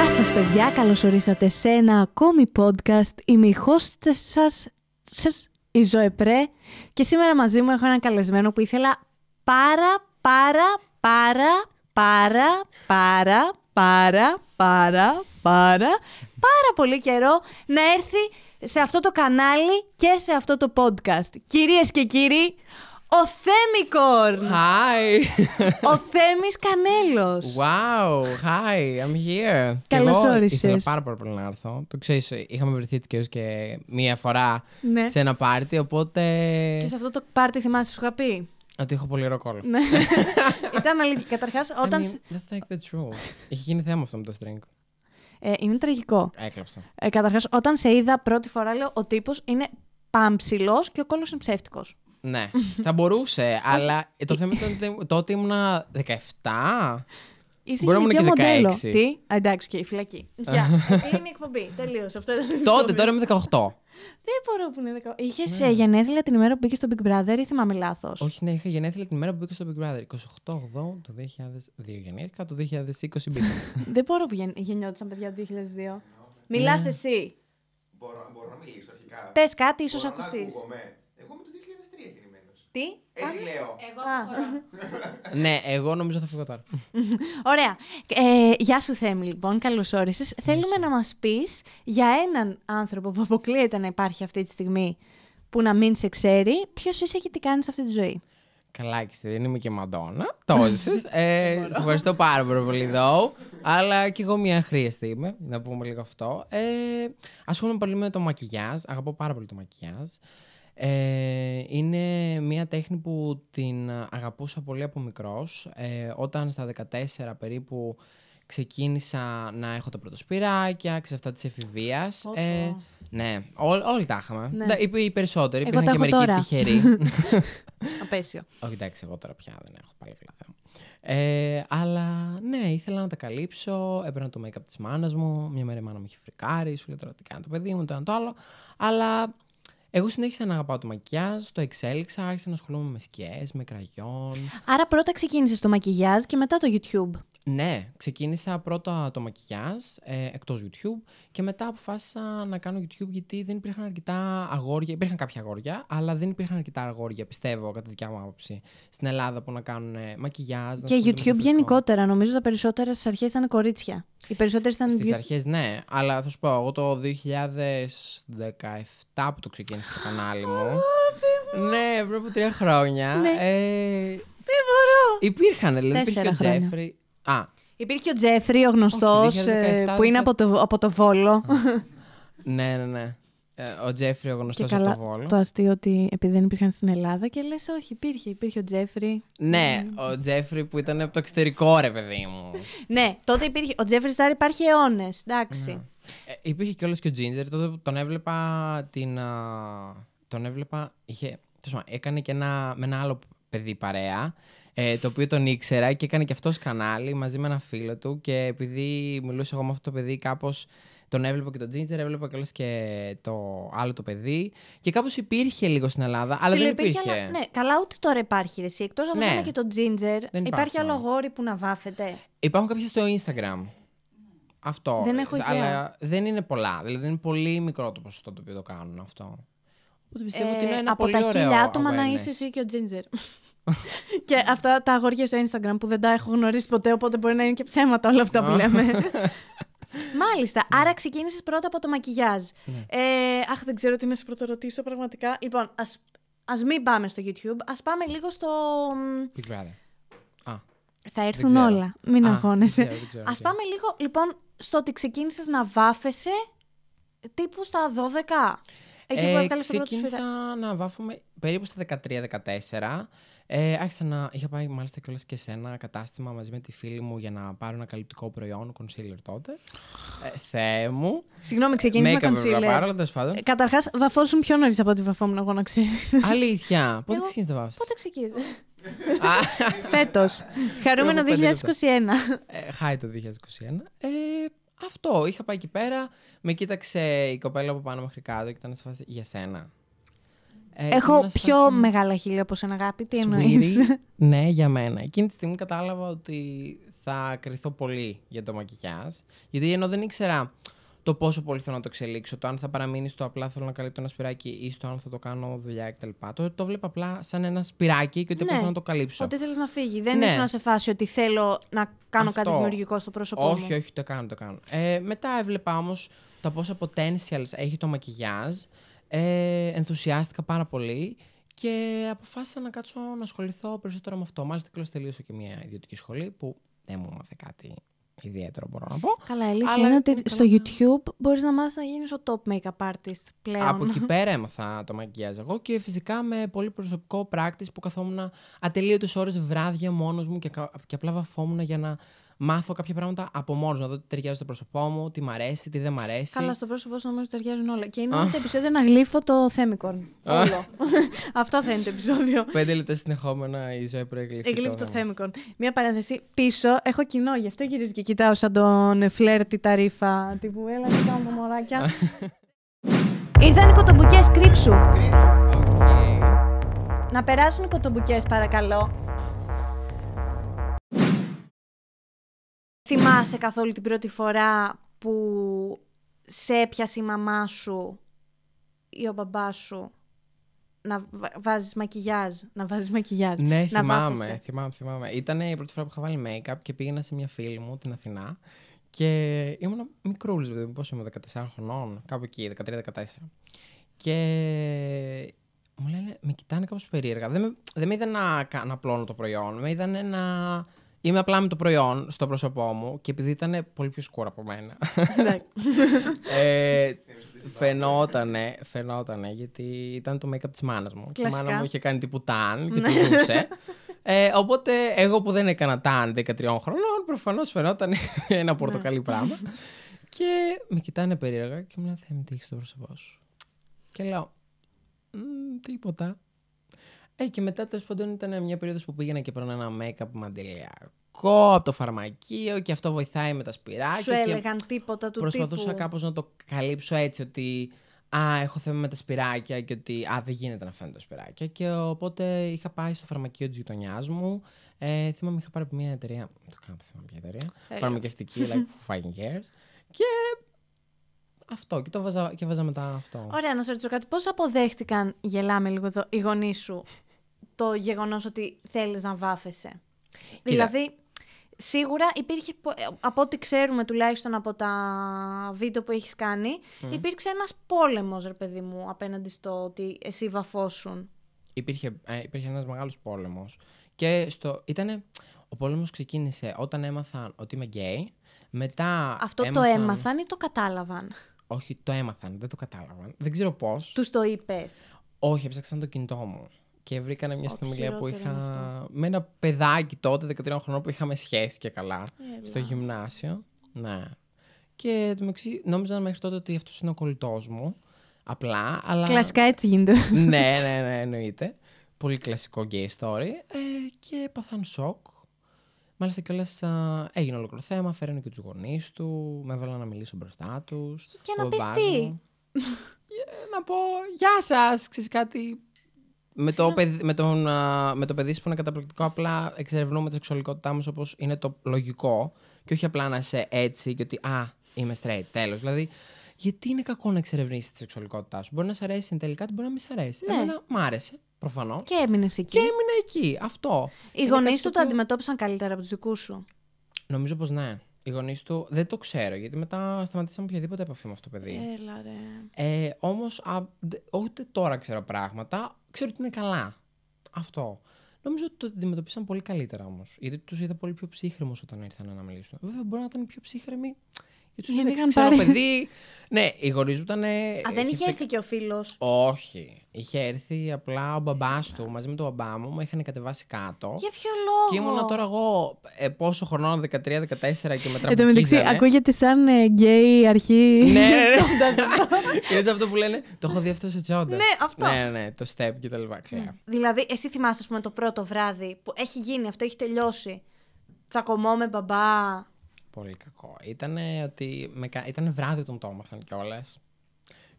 Γεια σας παιδιά, καλώς ορίσατε σε ένα ακόμη podcast. Είμαι η host σας, η Ζωεπρέ και σήμερα μαζί μου έχω έναν καλεσμένο που ήθελα πάρα πάρα πάρα πάρα πάρα πάρα πάρα πάρα πάρα πολύ καιρό να έρθει σε αυτό το κανάλι και σε αυτό το podcast. Κυρίες και κύριοι, ο Θέμικορν! Hi! Ο Θέμης Κανέλος. Wow, hi, I'm here. Καλώς όρισες. Ήθελα πάρα, πάρα πολύ να έρθω. Το ξέρεις, είχαμε βρεθεί έω και μία φορά ναι. σε ένα πάρτι, οπότε... Και σε αυτό το πάρτι θυμάσαι, σου είχα πει. Ότι έχω πολύ ροκόλο. Ναι. Ήταν αλήθεια. Καταρχάς, όταν... I mean, that's like the truth. Είχε γίνει θέμα αυτό με το string. Ε, είναι τραγικό. Έκλαψα. Ε, καταρχάς, όταν σε είδα πρώτη φορά, λέω, ο τύπος είναι παμψηλό και ο κόλλος είναι ψεύτικος. Ναι, θα μπορούσε, αλλά ε, το θέμα ήταν ότι τότε ήμουνα 17. Είσαι Μπορεί να ήμουν και 16. Μοντέλο. Τι, Α, εντάξει, και okay, η φυλακή. Γεια. είναι η εκπομπή. Τελείωσε. Αυτό ήταν Τότε, τώρα είμαι 18. Δεν μπορώ που είναι 18. Είχες ναι. Ε, γενέθλια την ημέρα που μπήκες στο Big Brother ή θυμάμαι λάθος. Όχι, ναι, είχα γενέθλια την ημέρα που μπήκε στο Big Brother. 28 8, το 2002 γεννήθηκα, το 2020 μπήκα. Δεν μπορώ που γεν... γεννιόντουσαν παιδιά το 2002. Μιλάς ναι. εσύ. Μπορώ, μπορώ να μιλήσω αρχικά. Πες κάτι, ίσως ακουστεί. Τι. Έτσι λέω. Εγώ ναι, εγώ νομίζω θα φύγω τώρα. Ωραία. Ε, γεια σου, Θέμη, λοιπόν. Καλώς όρισες. Θέλουμε να μας πεις για έναν άνθρωπο που αποκλείεται να υπάρχει αυτή τη στιγμή που να μην σε ξέρει, ποιος είσαι και τι κάνεις αυτή τη ζωή. Καλά, και δεν είμαι και μαντόνα. Το ε, σε ευχαριστώ πάρα πολύ, εδώ. Αλλά κι εγώ μια χρήστη είμαι, να πούμε λίγο αυτό. Ε, ασχολούμαι πολύ με το μακιγιάζ. Αγαπώ πάρα πολύ το μακιγιάζ. Ε, είναι μία τέχνη που την αγαπούσα πολύ από μικρός. Ε, όταν στα 14 περίπου ξεκίνησα να έχω τα πρωτοσπυράκια, ξέρεις αυτά της εφηβείας. ε, ναι, όλοι, όλοι τα είχαμε. Ναι. Οι, οι περισσότεροι, υπήρχαν και μερικοί τώρα. τυχεροί. Απέσιο. Όχι, εντάξει, εγώ τώρα πια δεν έχω πάλι καλά θέμα. Ε, αλλά ναι, ήθελα να τα καλύψω. Έπαιρνα το make-up της μάνας μου. Μια μέρα η μάνα μου είχε φρικάρει. Σου λέει τώρα τι κάνει το παιδί μου, το ένα το άλλο. Αλλά εγώ συνέχισα να αγαπάω το μακιγιάζ, το εξέλιξα, άρχισα να ασχολούμαι με σκιές, με κραγιόν. Άρα πρώτα ξεκίνησες το μακιγιάζ και μετά το YouTube. Ναι, ξεκίνησα πρώτα το μακιγιάζ ε, εκτός YouTube και μετά αποφάσισα να κάνω YouTube γιατί δεν υπήρχαν αρκετά αγόρια, υπήρχαν κάποια αγόρια, αλλά δεν υπήρχαν αρκετά αγόρια, πιστεύω, κατά τη δικιά μου άποψη, στην Ελλάδα που να κάνουν ε, μακιγιάζ. Και YouTube γενικότερα, νομίζω τα περισσότερα στις αρχές ήταν κορίτσια. Οι περισσότερες ήταν... Στις ναι, αλλά θα σου πω, εγώ το 2017 που το ξεκίνησα το κανάλι μου. ναι, πριν από τρία χρόνια. Ναι. Ε, μπορώ. Υπήρχαν, δηλαδή. Υπήρχε ο Τζέφρι. Α. Υπήρχε ο Τζέφρι, ο γνωστός, ε, που είναι από το, από το Βόλο. ναι, ναι, ναι. Ε, ο Τζέφρι, ο γνωστός από το Βόλο. Το αστείο ότι επειδή δεν υπήρχαν στην Ελλάδα και λες, όχι, υπήρχε, υπήρχε ο Τζέφρι. Ναι, ε. ο Τζέφρι που ήταν από το εξωτερικό, ρε παιδί μου. ναι, τότε υπήρχε. Ο Τζέφρι Στάρ υπάρχει αιώνες, εντάξει. Ναι. Ε, υπήρχε κιόλας και ο Τζίντζερ, τότε τον έβλεπα την. τον έβλεπα. Είχε, έκανε και ένα, με ένα άλλο παιδί παρέα ε, το οποίο τον ήξερα και έκανε και αυτός κανάλι μαζί με ένα φίλο του και επειδή μιλούσα εγώ με αυτό το παιδί κάπως τον έβλεπα και τον Τζίντζερ, έβλεπα κιόλας και το άλλο το παιδί. Και κάπως υπήρχε λίγο στην Ελλάδα, αλλά δεν υπήρχε. ναι, καλά, ούτε τώρα υπάρχει εσύ. Εκτός από ναι. και τον Τζίντζερ, υπάρχει, άλλο αγόρι που να βάφεται. Υπάρχουν κάποια στο Instagram. Αυτό. Δεν έχω Αλλά δεν είναι πολλά. Δηλαδή είναι πολύ μικρό το ποσοστό το οποίο το κάνουν αυτό πιστεύω ε, ότι από πολύ τα χίλια άτομα να είσαι εσύ και ο Τζίντζερ. και αυτά τα αγόρια στο Instagram που δεν τα έχω γνωρίσει ποτέ, οπότε μπορεί να είναι και ψέματα όλα αυτά που λέμε. Μάλιστα. Ναι. Άρα ξεκίνησες πρώτα από το μακιγιάζ. Ναι. Ε, αχ, δεν ξέρω τι να σε πρωτορωτήσω πραγματικά. Λοιπόν, ας, ας μην πάμε στο YouTube, Ας πάμε λίγο στο... Big Θα έρθουν όλα. Μην Α, πάμε λίγο, λοιπόν, στο ότι ξεκίνησες να βάφεσαι τύπου στα 12. Εκεί ε, Ξεκίνησα να βάφουμε περίπου στα 13-14. Ε, άρχισα να. Είχα πάει μάλιστα κιόλας και σε ένα κατάστημα μαζί με τη φίλη μου για να πάρω ένα καλυπτικό προϊόν, concealer τότε. Ε, Θεέ μου. Συγγνώμη, ξεκίνησα με concealer. Πάρα, αλλά τέλος ε, Καταρχάς, πιο νωρίς από ό,τι βαφόμουν εγώ, να ξέρεις. Αλήθεια. Πότε ξεκίνησες να βάφεις. Πότε ξεκίνησε. Φέτο. Χαρούμενο 2021. Ε, Χάει το 2021. Ε, αυτό. Είχα πάει εκεί πέρα, με κοίταξε η κοπέλα από πάνω μέχρι κάτω και ήταν σε φάση για σένα. Ε, Έχω πιο μεγάλα χείλη από σένα, αγάπη. Τι εννοείς. ναι, για μένα. Εκείνη τη στιγμή κατάλαβα ότι θα κρυθώ πολύ για το μακιγιάζ. Γιατί ενώ δεν ήξερα το πόσο πολύ θέλω να το εξελίξω, το αν θα παραμείνει στο απλά θέλω να καλύπτω ένα σπυράκι ή στο αν θα το κάνω δουλειά κτλ. Το, το βλέπω απλά σαν ένα σπυράκι και ότι ναι. θέλω να το καλύψω. Ότι θέλεις να φύγει. Δεν ναι. ήσουν σε φάση ότι θέλω να κάνω Αυτό. κάτι δημιουργικό στο πρόσωπό όχι, μου. Όχι, όχι, το κάνω, το κάνω. Ε, μετά έβλεπα όμως τα πόσα potentials έχει το μακιγιάζ. Ε, ενθουσιάστηκα πάρα πολύ και αποφάσισα να κάτσω να ασχοληθώ περισσότερο με αυτό. Μάλιστα, τελείωσα και μια ιδιωτική σχολή που δεν μου έμαθε κάτι ιδιαίτερο μπορώ να πω. Καλά, αλήθεια αλλά είναι ότι στο YouTube μπορείς να μάθεις να γίνεις ο top makeup artist πλέον. Από εκεί πέρα έμαθα το μακιάζ εγώ και φυσικά με πολύ προσωπικό practice που καθόμουν ατελείωτες ώρες βράδια μόνος μου και, και απλά βαφόμουν για να μάθω κάποια πράγματα από μόνος να δω τι ταιριάζει στο πρόσωπό μου, τι μ' αρέσει, τι δεν μ' αρέσει. Καλά, στο πρόσωπό σου νομίζω ταιριάζουν όλα. Και είναι ah. το επεισόδιο να γλύφω το Θέμικον. Όλο. Αυτό θα είναι το επεισόδιο. Πέντε λεπτά συνεχόμενα η ζωή προεγλύφει. Εγλύφω το Θέμικον. Μία παρένθεση. Πίσω έχω κοινό, γι' αυτό γυρίζω και κοιτάω σαν τον φλερ τα ρήφα. που έλα, κοιτάω τα μωράκια. Ήρθαν οι κοτομπουκέ, κρύψου. Να περάσουν οι κοτομπουκέ, παρακαλώ. Θυμάσαι καθόλου την πρώτη φορά που σε έπιασε η μαμά σου ή ο μπαμπάς σου να βάζεις μακιγιάζ, να βάζεις μακιγιάζ. Ναι, να θυμάμαι, θυμάμαι, θυμάμαι. Ήταν η πρώτη φορά που είχα βάλει make-up και πήγαινα σε μια φίλη μου, την Αθηνά, και ήμουν μικρούλης, δηλαδή, πόσο ήμουν, 14 χρονών, κάπου εκεί, 13-14. Και μου λένε, με κοιτάνε κάπως περίεργα. Δεν με, είδαν να, να πλώνω το προϊόν, με είδαν να Είμαι απλά με το προϊόν στο πρόσωπό μου και επειδή ήταν πολύ πιο σκουρά από μένα. Ναι. Ε, φαινότανε, φαινότανε, γιατί ήταν το make-up της μάνας μου. η μάνα μου είχε κάνει τύπου tan και ναι. το δούσε. Ε, οπότε εγώ που δεν έκανα τάν 13 χρονών, προφανώς φαινόταν ένα πορτοκαλί ναι. πράγμα. και με κοιτάνε περίεργα και μου λένε στο μην τύχεις το πρόσωπό σου». Και λέω «Τίποτα». Ε, και μετά τέλος πάντων ήταν μια περίοδος που πήγαινα και πρωτα ενα ένα make-up μαντελιακό από το φαρμακείο και αυτό βοηθάει με τα σπυράκια. Σου έλεγαν και τίποτα του Προσπαθούσα κάπω κάπως να το καλύψω έτσι ότι α, έχω θέμα με τα σπυράκια και ότι α, δεν γίνεται να φαίνονται τα σπυράκια. Και οπότε είχα πάει στο φαρμακείο της γειτονιάς μου. Ε, θυμάμαι είχα πάρει από μια εταιρεία. Το κάνω θυμάμαι μια εταιρεία. Hey. Φαρμακευτική, like five years Και αυτό. Και το βάζα, και βάζα μετά αυτό. Ωραία, να σε ρωτήσω κάτι. Πώς αποδέχτηκαν, γελάμε λίγο εδώ, οι γονείς σου το γεγονός ότι θέλεις να βάφεσαι. Δηλαδή, σίγουρα υπήρχε, ε, από ό,τι ξέρουμε τουλάχιστον από τα βίντεο που έχεις κάνει, mm. υπήρξε ένας πόλεμος, ρε παιδί μου, απέναντι στο ότι εσύ βαφώσουν. Υπήρχε, ε, υπήρχε ένας μεγάλος πόλεμος. Και στο, ήτανε, ο πόλεμος ξεκίνησε όταν έμαθαν ότι είμαι γκέι, μετά Αυτό το έμαθαν ή το κατάλαβαν. Όχι, το έμαθαν, δεν το κατάλαβαν. Δεν ξέρω πώς. Τους το είπες. Όχι, έψαξαν το κινητό μου και βρήκανε μια συνομιλία που είχα με ένα παιδάκι τότε, 13 χρονών, που είχαμε σχέση και καλά στο γυμνάσιο. Ναι. Και νόμιζα μέχρι τότε ότι αυτός είναι ο κολλητός μου. Απλά, αλλά. Κλασικά έτσι γίνεται. ναι, ναι, ναι, εννοείται. Πολύ κλασικό gay story. Ε, και παθάνω σοκ. Μάλιστα κιόλας έγινε ολόκληρο θέμα. Φέρανε και τους γονείς του. Με έβαλαν να μιλήσω μπροστά τους. Και να πεις τι. Ε, να πω Γεια σας. Ξέρεις κάτι με, το, ναι. με, τον, με το παιδί σου που είναι καταπληκτικό, απλά εξερευνούμε τη σεξουαλικότητά μας όπως είναι το λογικό. Και όχι απλά να είσαι έτσι και ότι Α, είμαι straight, τέλος. Δηλαδή, γιατί είναι κακό να εξερευνήσεις τη σεξουαλικότητά σου. Μπορεί να σε αρέσει τελικά, μπορεί να μην σε αρέσει. Ναι. Εμένα μ' άρεσε, προφανώς. Και έμεινες εκεί. Και έμεινα εκεί. Αυτό. Οι γονεί του το αντιμετώπισαν καλύτερα από τους δικούς σου. Νομίζω πως ναι. Οι γονείς του δεν το ξέρω, γιατί μετά σταματήσαμε οποιαδήποτε επαφή με αυτό το παιδί. Έλα, ρε. Ε, Όμως, ούτε τώρα ξέρω πράγματα, ξέρω ότι είναι καλά. Αυτό. Νομίζω ότι το αντιμετωπίσαν πολύ καλύτερα όμως. Γιατί τους είδα πολύ πιο ψύχρεμους όταν ήρθαν να μιλήσουν. Βέβαια, μπορεί να ήταν πιο ψύχρεμοι γιατί τους ξέρω παιδί. Ναι, οι γονείς μου ήταν. Α, δεν είχε έρθει και ο φίλος. Όχι. Είχε έρθει απλά ο μπαμπάς του μαζί με τον μπαμπά μου, με είχαν κατεβάσει κάτω. Για ποιο λόγο. Και ήμουνα τώρα εγώ ε, πόσο χρονών, 13-14 και μετά. Εν τω μεταξύ, ακούγεται σαν γκέι ε, αρχή. ναι, ναι. Είναι αυτό που λένε. Το έχω δει αυτό σε τσόντα. Ναι, αυτό. Ναι, ναι, ναι το step και τα λοιπά. Δηλαδή, εσύ θυμάσαι, ας πούμε, το πρώτο βράδυ που έχει γίνει αυτό, έχει τελειώσει. Τσακωμό με μπαμπά. Πολύ κακό. Ήταν ότι με... ήταν βράδυ τον το έμαθαν κιόλας.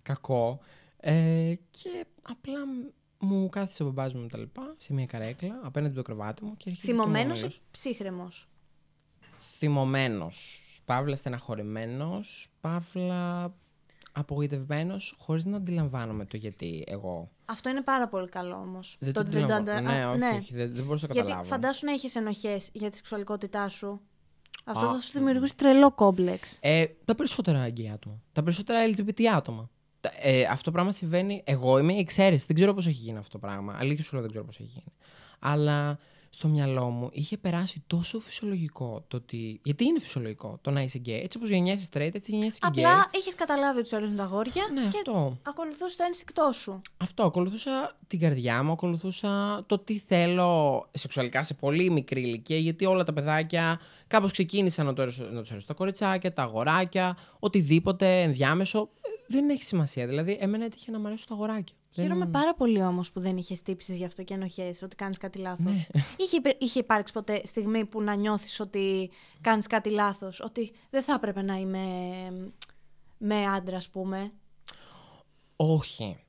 Κακό. Ε, και απλά μου κάθισε ο μπαμπάς μου τα λοιπά σε μια καρέκλα απέναντι το κρεβάτι μου και αρχίζει Θυμωμένο ή ψύχρεμος? Θυμωμένος. Παύλα στεναχωρημένος, παύλα απογοητευμένος χωρίς να αντιλαμβάνομαι το γιατί εγώ. Αυτό είναι πάρα πολύ καλό όμως. Δεν το, το, ναι, ναι, όχι, δεν, δεν μπορούσα να καταλάβω. Γιατί φαντάσου να έχεις ενοχές για τη σεξουαλικότητά σου αυτό θα σου δημιουργήσει τρελό κόμπλεξ. Ε, τα περισσότερα γκέι άτομα. Τα περισσότερα LGBT άτομα. Ε, αυτό πράγμα συμβαίνει. Εγώ είμαι η εξαίρεση. Δεν ξέρω πώς έχει γίνει αυτό το πράγμα. Αλήθεια σου λέω δεν ξέρω πώς έχει γίνει. Αλλά στο μυαλό μου είχε περάσει τόσο φυσιολογικό το ότι. Γιατί είναι φυσιολογικό το να είσαι γκέι. Έτσι όπως γεννιέσαι straight, έτσι γεννιέσαι και γκέι. Απλά είχε καταλάβει ότι του αρέσουν τα γόρια ναι, και αυτό. Ακολουθούσε το ένστικτό σου. Αυτό. Ακολουθούσα την καρδιά μου, ακολουθούσα το τι θέλω σεξουαλικά σε πολύ μικρή ηλικία. Γιατί όλα τα παιδάκια κάπως ξεκίνησαν να, το, να τους αρέσουν τα κοριτσάκια, τα αγοράκια, οτιδήποτε ενδιάμεσο. Ε, δεν έχει σημασία. Δηλαδή, εμένα έτυχε να μου αρέσουν τα αγοράκια. Χαίρομαι πάρα πολύ όμως που δεν είχες τύψεις γι' αυτό και ενοχές, ότι κάνεις κάτι λάθος. Ναι. Είχε, είχε υπάρξει ποτέ στιγμή που να νιώθεις ότι κάνεις κάτι λάθος, ότι δεν θα έπρεπε να είμαι με άντρα, ας πούμε. Όχι.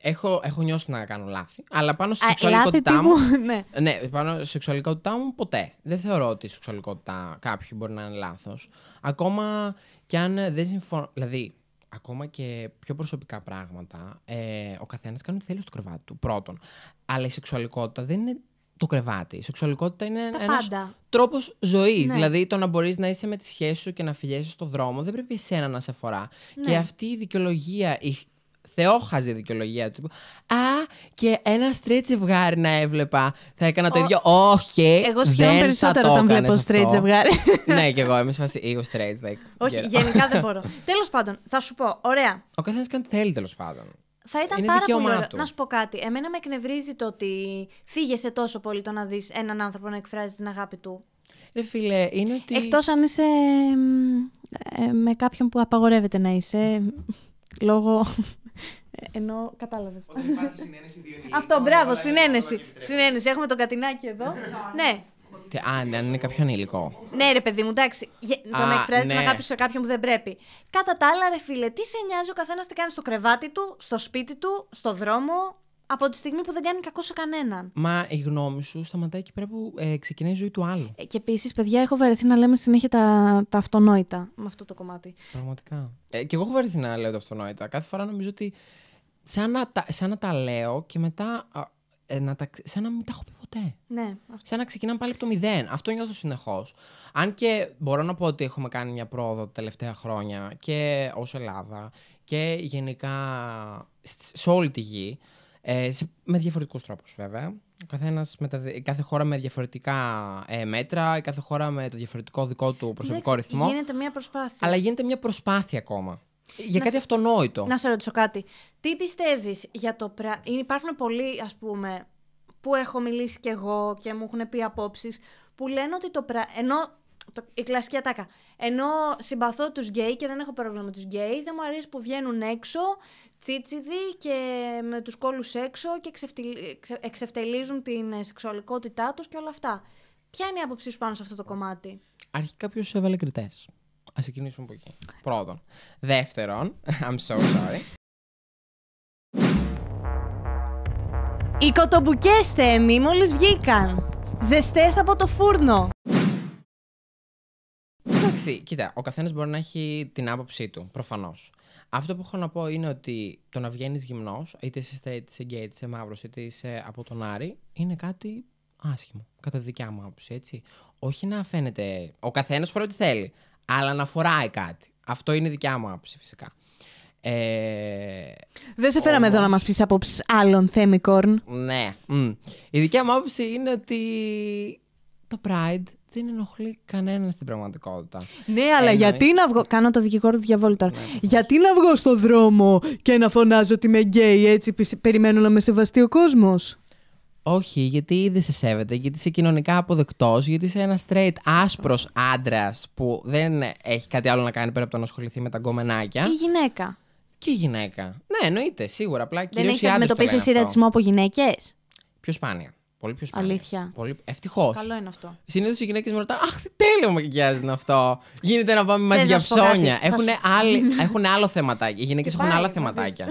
έχω, έχω νιώσει να κάνω λάθη. Αλλά πάνω στη σεξουαλικότητά μου. ναι. ναι, πάνω στη σεξουαλικότητά μου ποτέ. Δεν θεωρώ ότι η σεξουαλικότητα κάποιου μπορεί να είναι λάθος. Ακόμα κι αν δεν συμφωνώ. Δηλαδή, ακόμα και πιο προσωπικά πράγματα, ε, ο καθένας κάνει ό,τι θέλει στο κρεβάτι του. Πρώτον. Αλλά η σεξουαλικότητα δεν είναι το κρεβάτι. Η σεξουαλικότητα είναι ένα τρόπος ζωής. Ναι. Δηλαδή το να μπορείς να είσαι με τη σχέση σου και να φυγέσαι στον δρόμο δεν πρέπει εσένα να σε αφορά. Ναι. Και αυτή η δικαιολογία, θεόχαζε η δικαιολογία του. Α, και ένα straight ζευγάρι να έβλεπα. Θα έκανα το ίδιο. Όχι. Εγώ σχεδόν περισσότερο όταν βλέπω straight ζευγάρι. ναι, και εγώ. Είμαι είμαστε λίγο Like, Όχι, γενικά δεν μπορώ. τέλος πάντων, θα σου πω. Ωραία. Ο καθένας κάνει τι θέλει τέλος πάντων. Θα ήταν Είναι πάρα πολύ ωραίο. Να σου πω κάτι. Εμένα με εκνευρίζει το ότι φύγεσαι τόσο πολύ το να δεις έναν άνθρωπο να εκφράζει την αγάπη του. Ρε φίλε, είναι ότι... Εκτός αν είσαι ε, με κάποιον που απαγορεύεται να είσαι λόγω ε, ενώ κατάλαβες. Αυτό, μπράβο, συνένεση. Συνένεση. Έχουμε τον κατινάκι εδώ. ναι. ναι, ναι. ναι. Α, ναι, αν είναι κάποιο ανηλικό. Ναι, ρε παιδί μου, εντάξει. Το να εκφράζει σε κάποιον που δεν πρέπει. Κατά τα άλλα, ρε φίλε, τι σε νοιάζει ο καθένας τι κάνει στο κρεβάτι του, στο σπίτι του, στο δρόμο, από τη στιγμή που δεν κάνει κακό σε κανέναν. Μα η γνώμη σου σταματάει εκεί πέρα που ε, ξεκινάει η ζωή του άλλου. Ε, και επίσης, παιδιά, έχω βαρεθεί να λέμε συνέχεια τα, τα αυτονόητα με αυτό το κομμάτι. Πραγματικά. Ε, και εγώ έχω βαρεθεί να λέω τα αυτονόητα. Κάθε φορά νομίζω ότι. Σαν να, τα, σαν λέω και μετά. Ε, να τα, σαν να μην τα έχω πει ποτέ. Ναι. Αυτό. Σαν να ξεκινάμε πάλι από το μηδέν. Αυτό νιώθω συνεχώς. Αν και μπορώ να πω ότι έχουμε κάνει μια πρόοδο τα τελευταία χρόνια και ως Ελλάδα και γενικά σε όλη τη γη. Ε, με διαφορετικούς τρόπους βέβαια. Καθένας με τα, κάθε χώρα με διαφορετικά ε, μέτρα, κάθε χώρα με το διαφορετικό δικό του προσωπικό Εντάξει, ρυθμό. Γίνεται μια προσπάθεια. Αλλά γίνεται μια προσπάθεια ακόμα. Για κάτι αυτονόητο. Να σε ρωτήσω κάτι. Τι πιστεύεις για το πρα... Υπάρχουν πολλοί, ας πούμε, που έχω μιλήσει κι εγώ και μου έχουν πει απόψεις, που λένε ότι το πρα... Ενώ το, η κλασική ατάκα. Ενώ συμπαθώ τους γκέι και δεν έχω πρόβλημα με τους γκέι, δεν μου αρέσει που βγαίνουν έξω τσίτσιδοι και με τους κόλου έξω και εξευτελίζουν την ε, σεξουαλικότητά τους και όλα αυτά. Ποια είναι η άποψή σου πάνω σε αυτό το κομμάτι, Αρχικά, ποιο σου έβαλε κριτές. Ας ξεκινήσουμε από εκεί. Πρώτον. Δεύτερον, I'm so sorry. Οι κοτομπουκές, Θέμη, μόλις βγήκαν. Ζεστές από το φούρνο. Εντάξει, κοίτα, ο καθένας μπορεί να έχει την άποψή του, προφανώς. Αυτό που έχω να πω είναι ότι το να βγαίνεις γυμνός, είτε είσαι straight, είτε είσαι gay, είτε είσαι μαύρος, είτε είσαι από τον Άρη, είναι κάτι άσχημο. Κατά τη δικιά μου άποψη, έτσι. Όχι να φαίνεται. Ο καθένας φοράει ό,τι θέλει, αλλά να φοράει κάτι. Αυτό είναι η δικιά μου άποψη, φυσικά. Ε, Δεν σε φέραμε εδώ να μας πεις απόψεις άλλων, Θέμικορν. Ναι. Η δικιά μου άποψη είναι ότι το Pride δεν ενοχλεί κανέναν στην πραγματικότητα. Ναι, αλλά γιατί να βγω. Κάνω το δικηγόρο του διαβόλου τώρα. Ναι, γιατί να βγω στο δρόμο και να φωνάζω ότι είμαι γκέι, έτσι περιμένω να με σεβαστεί ο κόσμος. Όχι, γιατί δεν σε σέβεται, γιατί είσαι κοινωνικά αποδεκτός, γιατί είσαι ένας straight άσπρος άντρας που δεν έχει κάτι άλλο να κάνει πέρα από το να ασχοληθεί με τα γκομενάκια. Η γυναίκα. Και γυναίκα. Ναι, εννοείται, σίγουρα. Απλά δεν έχει αντιμετωπίσει ρατσισμό από γυναίκες. Πιο σπάνια. Πολύ πιο σπάνια. Αλήθεια. Πολύ... Ευτυχώς. Καλό είναι αυτό. Συνήθως οι γυναίκες μου ρωτάνε Αχ, τι τέλειο μακιγιάζ είναι αυτό. Γίνεται να πάμε μαζί για ψώνια. Έχουν, άλλο θεματάκι. Οι γυναίκες έχουν άλλα θεματάκια.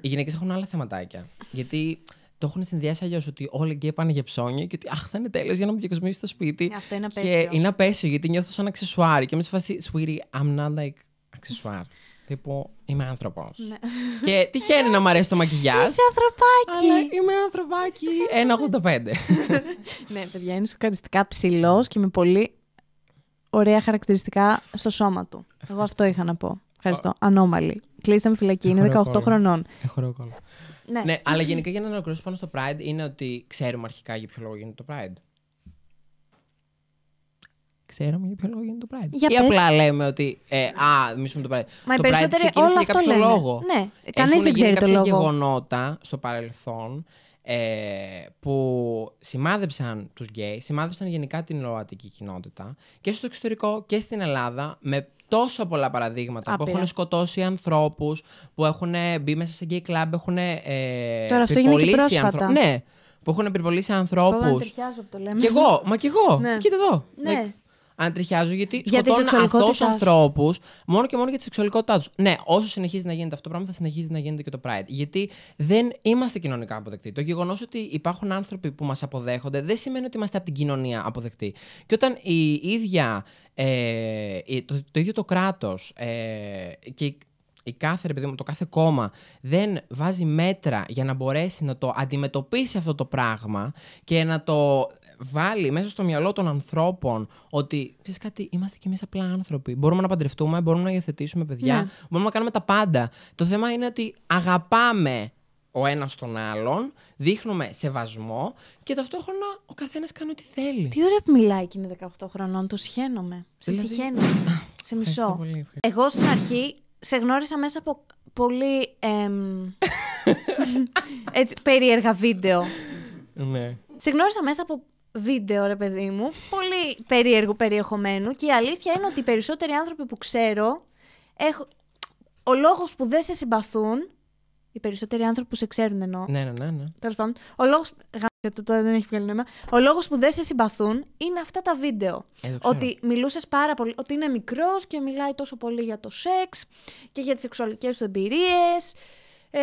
οι γυναίκες έχουν άλλα θεματάκια. Γιατί το έχουν συνδυάσει αλλιώς ότι όλοι και πάνε για ψώνια και ότι αχ, θα είναι τέλειος για να μου διακοσμήσει το σπίτι. Ναι, αυτό είναι απέσιο. Και είναι απέσιο γιατί νιώθω σαν αξεσουάρι. Και με σε φάση, sweetie, I'm not like αξεσουάρι. Τύπου είμαι άνθρωπος. Ναι. Και τυχαίνει να μου αρέσει το μακιγιά. Είσαι ανθρωπάκι. Αλλά είμαι ανθρωπάκι. 1,85. ναι, παιδιά, είναι σοκαριστικά ψηλός και με πολύ ωραία χαρακτηριστικά στο σώμα του. Εγώ αυτό είχα να πω. Ευχαριστώ. Ο... Ανώμαλη. Κλείστε με φυλακή. είναι 18 χρονών. Έχω Ναι. ναι, αλλά γενικά για να ολοκληρώσω πάνω στο Pride είναι ότι ξέρουμε αρχικά για ποιο λόγο γίνεται το Pride ξέρουμε για ποιο λόγο γίνεται το Pride. Για ή πες... απλά λέμε ότι. Ε, α, μισούμε το Pride. Μα το Pride ξεκίνησε για κάποιο λένε. λόγο. Ναι, κανείς δεν ξέρει το λόγο. Υπάρχουν γεγονότα στο παρελθόν ε, που σημάδεψαν τους γκέι, σημάδεψαν γενικά την ΛΟΑΤΚΙ κοινότητα και στο εξωτερικό και στην Ελλάδα με τόσο πολλά παραδείγματα Άπειρα. που έχουν σκοτώσει ανθρώπους, που έχουν μπει μέσα σε γκέι κλαμπ, έχουν ε, Τώρα Ναι, που έχουν ανθρώπου. ανθρώπους. ταιριάζω να το λέμε. Κι εγώ, μα κι εγώ. Ναι. Κοίτα εδώ. Ναι αν τριχιάζουν, γιατί για σκοτώνουν αθώου ανθρώπους μόνο και μόνο για τη σεξουαλικότητά τους. Ναι, όσο συνεχίζει να γίνεται αυτό το πράγμα, θα συνεχίζει να γίνεται και το Pride. Γιατί δεν είμαστε κοινωνικά αποδεκτοί. Το γεγονός ότι υπάρχουν άνθρωποι που μας αποδέχονται δεν σημαίνει ότι είμαστε από την κοινωνία αποδεκτοί. Και όταν η ίδια. Ε, το, το ίδιο το κράτος ε, και η κάθε, παιδί το κάθε κόμμα δεν βάζει μέτρα για να μπορέσει να το αντιμετωπίσει αυτό το πράγμα και να το βάλει μέσα στο μυαλό των ανθρώπων ότι ξέρεις κάτι, είμαστε κι εμείς απλά άνθρωποι. Μπορούμε να παντρευτούμε, μπορούμε να υιοθετήσουμε παιδιά, ναι. μπορούμε να κάνουμε τα πάντα. Το θέμα είναι ότι αγαπάμε ο ένας τον άλλον, δείχνουμε σεβασμό και ταυτόχρονα ο καθένας κάνει ό,τι θέλει. Τι ωραία που μιλάει εκείνη 18 χρονών, το συχαίνομαι. Σε δηλαδή... σε μισό. Εγώ στην αρχή σε γνώρισα μέσα από πολύ εμ, έτσι, περίεργα βίντεο. Ναι. Σε γνώρισα μέσα από βίντεο, ρε παιδί μου, πολύ περίεργου περιεχομένου και η αλήθεια είναι ότι οι περισσότεροι άνθρωποι που ξέρω, έχω... ο λόγος που δεν σε συμπαθούν, οι περισσότεροι άνθρωποι που σε ξέρουν εννοώ. Ναι, ναι, ναι. ναι. Τέλος πάντων, ο λόγος... Το, τώρα δεν έχει Ο λόγος που δεν σε συμπαθούν είναι αυτά τα βίντεο. Ε, ότι μιλούσες πάρα πολύ. Ότι είναι μικρός και μιλάει τόσο πολύ για το σεξ και για τις σεξουαλικές του εμπειρίες. Ε,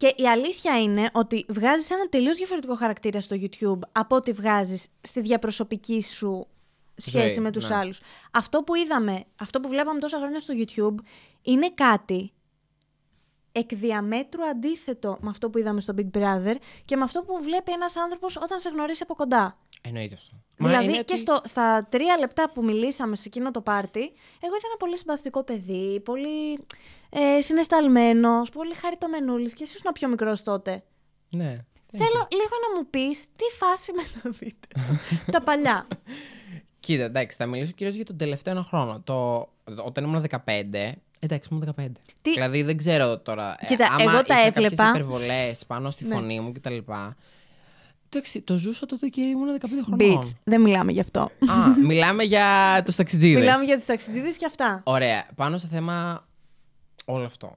και η αλήθεια είναι ότι βγάζεις ένα τελείως διαφορετικό χαρακτήρα στο YouTube από ό,τι βγάζεις στη διαπροσωπική σου σχέση με τους ναι. άλλους. Αυτό που είδαμε, αυτό που βλέπαμε τόσα χρόνια στο YouTube είναι κάτι εκ διαμέτρου αντίθετο με αυτό που είδαμε στο Big Brother και με αυτό που βλέπει ένας άνθρωπος όταν σε γνωρίζει από κοντά. Εννοείται αυτό. Δηλαδή και στο, στα τρία λεπτά που μιλήσαμε σε εκείνο το πάρτι, εγώ ήθελα ένα πολύ συμπαθητικό παιδί, πολύ ε, συναισθαλμένο, πολύ χαριτωμενούλης και εσύ ήσουν πιο μικρός τότε. Ναι. Θέλω λίγο να μου πεις τι φάση με τα βίντεο. τα παλιά. Κοίτα, εντάξει, θα μιλήσω κυρίως για τον τελευταίο ένα χρόνο. Το, όταν ήμουν 15, Εντάξει, ήμουν 15. Τι... Δηλαδή δεν ξέρω τώρα. Ε, Κοίτα, ε, άμα εγώ τα έβλεπα. τι υπερβολές πάνω στη ναι. φωνή μου κτλ. Εντάξει, το ζούσα τότε και ήμουν 15 χρόνια. Μπιτ, δεν μιλάμε γι' αυτό. Α, μιλάμε για τους ταξιτζίδες. μιλάμε για του ταξιτζίδες και αυτά. Ωραία. Πάνω στο θέμα όλο αυτό.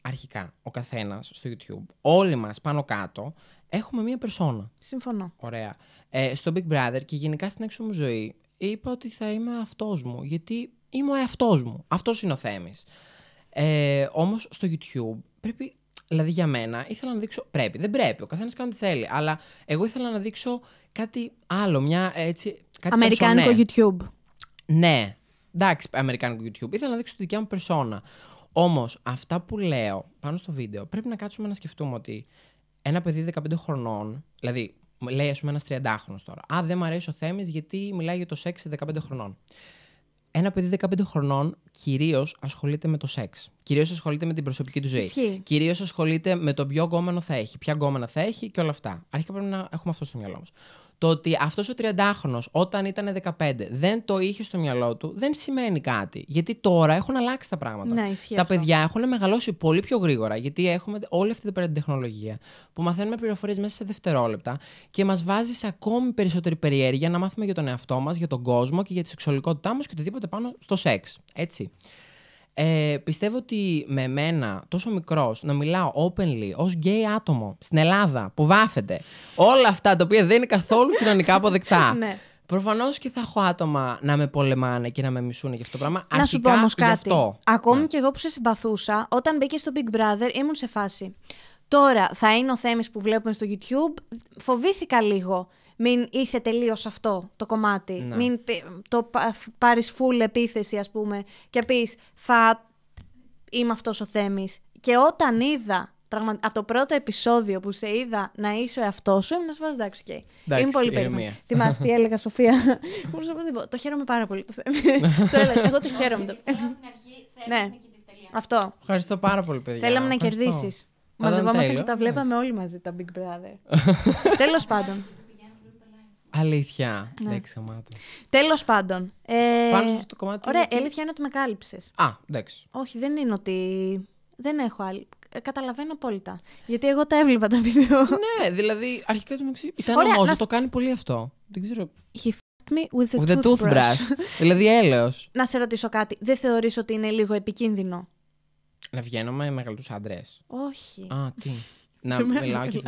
Αρχικά, ο καθένας στο YouTube, όλοι μας πάνω κάτω, έχουμε μία περσόνα. Συμφωνώ. Ωραία. Ε, στο Big Brother και γενικά στην έξω μου ζωή, είπα ότι θα είμαι αυτός μου, γιατί είμαι ο εαυτός μου. Αυτός είναι ο Θέμης. Ε, Όμως στο YouTube πρέπει. Δηλαδή για μένα ήθελα να δείξω. Πρέπει, δεν πρέπει, ο καθένας κάνει ό,τι θέλει. Αλλά εγώ ήθελα να δείξω κάτι άλλο, μια έτσι. Κάτι Αμερικάνικο YouTube. Ναι, εντάξει, Αμερικάνικο YouTube. Ήθελα να δείξω τη δικιά μου περσόνα. Όμως, αυτά που λέω πάνω στο βίντεο, πρέπει να κάτσουμε να σκεφτούμε ότι ένα παιδί 15 χρονών, δηλαδή λέει ας πούμε ένας 30χρονο τώρα. Α, δεν μου αρέσει ο Θέμης γιατί μιλάει για το σεξ σε 15 χρονών. Ένα παιδί 15 χρονών κυρίως ασχολείται με το σεξ. Κυρίως ασχολείται με την προσωπική του ζωή. Κυρίως ασχολείται με το ποιο γκόμενο θα έχει, ποια γκόμενα θα έχει και όλα αυτά. Αρχικά πρέπει να έχουμε αυτό στο μυαλό μας. Το ότι αυτός ο 30χρονο όταν ήταν 15 δεν το είχε στο μυαλό του δεν σημαίνει κάτι. Γιατί τώρα έχουν αλλάξει τα πράγματα. Ναι, τα αυτό. παιδιά έχουν μεγαλώσει πολύ πιο γρήγορα. Γιατί έχουμε όλη αυτή την, την τεχνολογία που μαθαίνουμε πληροφορίες μέσα σε δευτερόλεπτα και μας βάζει σε ακόμη περισσότερη περιέργεια να μάθουμε για τον εαυτό μας, για τον κόσμο και για τη σεξουαλικότητά μας και οτιδήποτε πάνω στο σεξ. Έτσι. Ε, πιστεύω ότι με μένα, τόσο μικρός, να μιλάω openly ως gay άτομο στην Ελλάδα που βάφεται. Όλα αυτά τα οποία δεν είναι καθόλου κοινωνικά αποδεκτά. Ναι. Προφανώς και θα έχω άτομα να με πολεμάνε και να με μισούν για αυτό το πράγμα. Να σου πω όμως κάτι. Ακόμη ναι. και εγώ που σε συμπαθούσα, όταν μπήκε στο Big Brother, ήμουν σε φάση. Τώρα θα είναι ο Θέμης που βλέπουμε στο YouTube. Φοβήθηκα λίγο μην είσαι τελείως αυτό το κομμάτι. Ναι. Μην το πάρεις full επίθεση, ας πούμε, και πεις θα είμαι αυτός ο Θέμης. Και όταν είδα Πραγμα... Από το πρώτο επεισόδιο που σε είδα να είσαι ο εαυτός σου, ήμουν σε εντάξει, okay. εντάξει, Είμαι πολύ περήφανη. Θυμάστε τι έλεγα, Σοφία. το χαίρομαι πάρα πολύ το θέμα. το έλεγα. Εγώ το χαίρομαι. το... ναι. Αυτό. Ευχαριστώ πάρα πολύ, παιδιά. Θέλαμε να κερδίσει. Μαζευόμαστε και τα βλέπαμε όλοι μαζί τα Big Brother. Τέλος πάντων. Αλήθεια. Ναι. Εντάξει, Τέλος πάντων. Ε... Πάνω κομμάτι. Ωραία, η αλήθεια είναι ότι με κάλυψες. Α, εντάξει. Όχι, δεν είναι ότι. Δεν έχω άλλη. Ε, καταλαβαίνω απόλυτα. Γιατί εγώ τα έβλεπα τα βίντεο. ναι, δηλαδή αρχικά μου Ήταν όμως. να... το κάνει πολύ αυτό. Δεν ξέρω. He fed me with the, with toothbrush. The toothbrush. δηλαδή έλεος. Να σε ρωτήσω κάτι. Δεν θεωρείς ότι είναι λίγο επικίνδυνο. Να βγαίνω με μεγαλούς άντρες. Όχι. Α, τι. να μιλάω και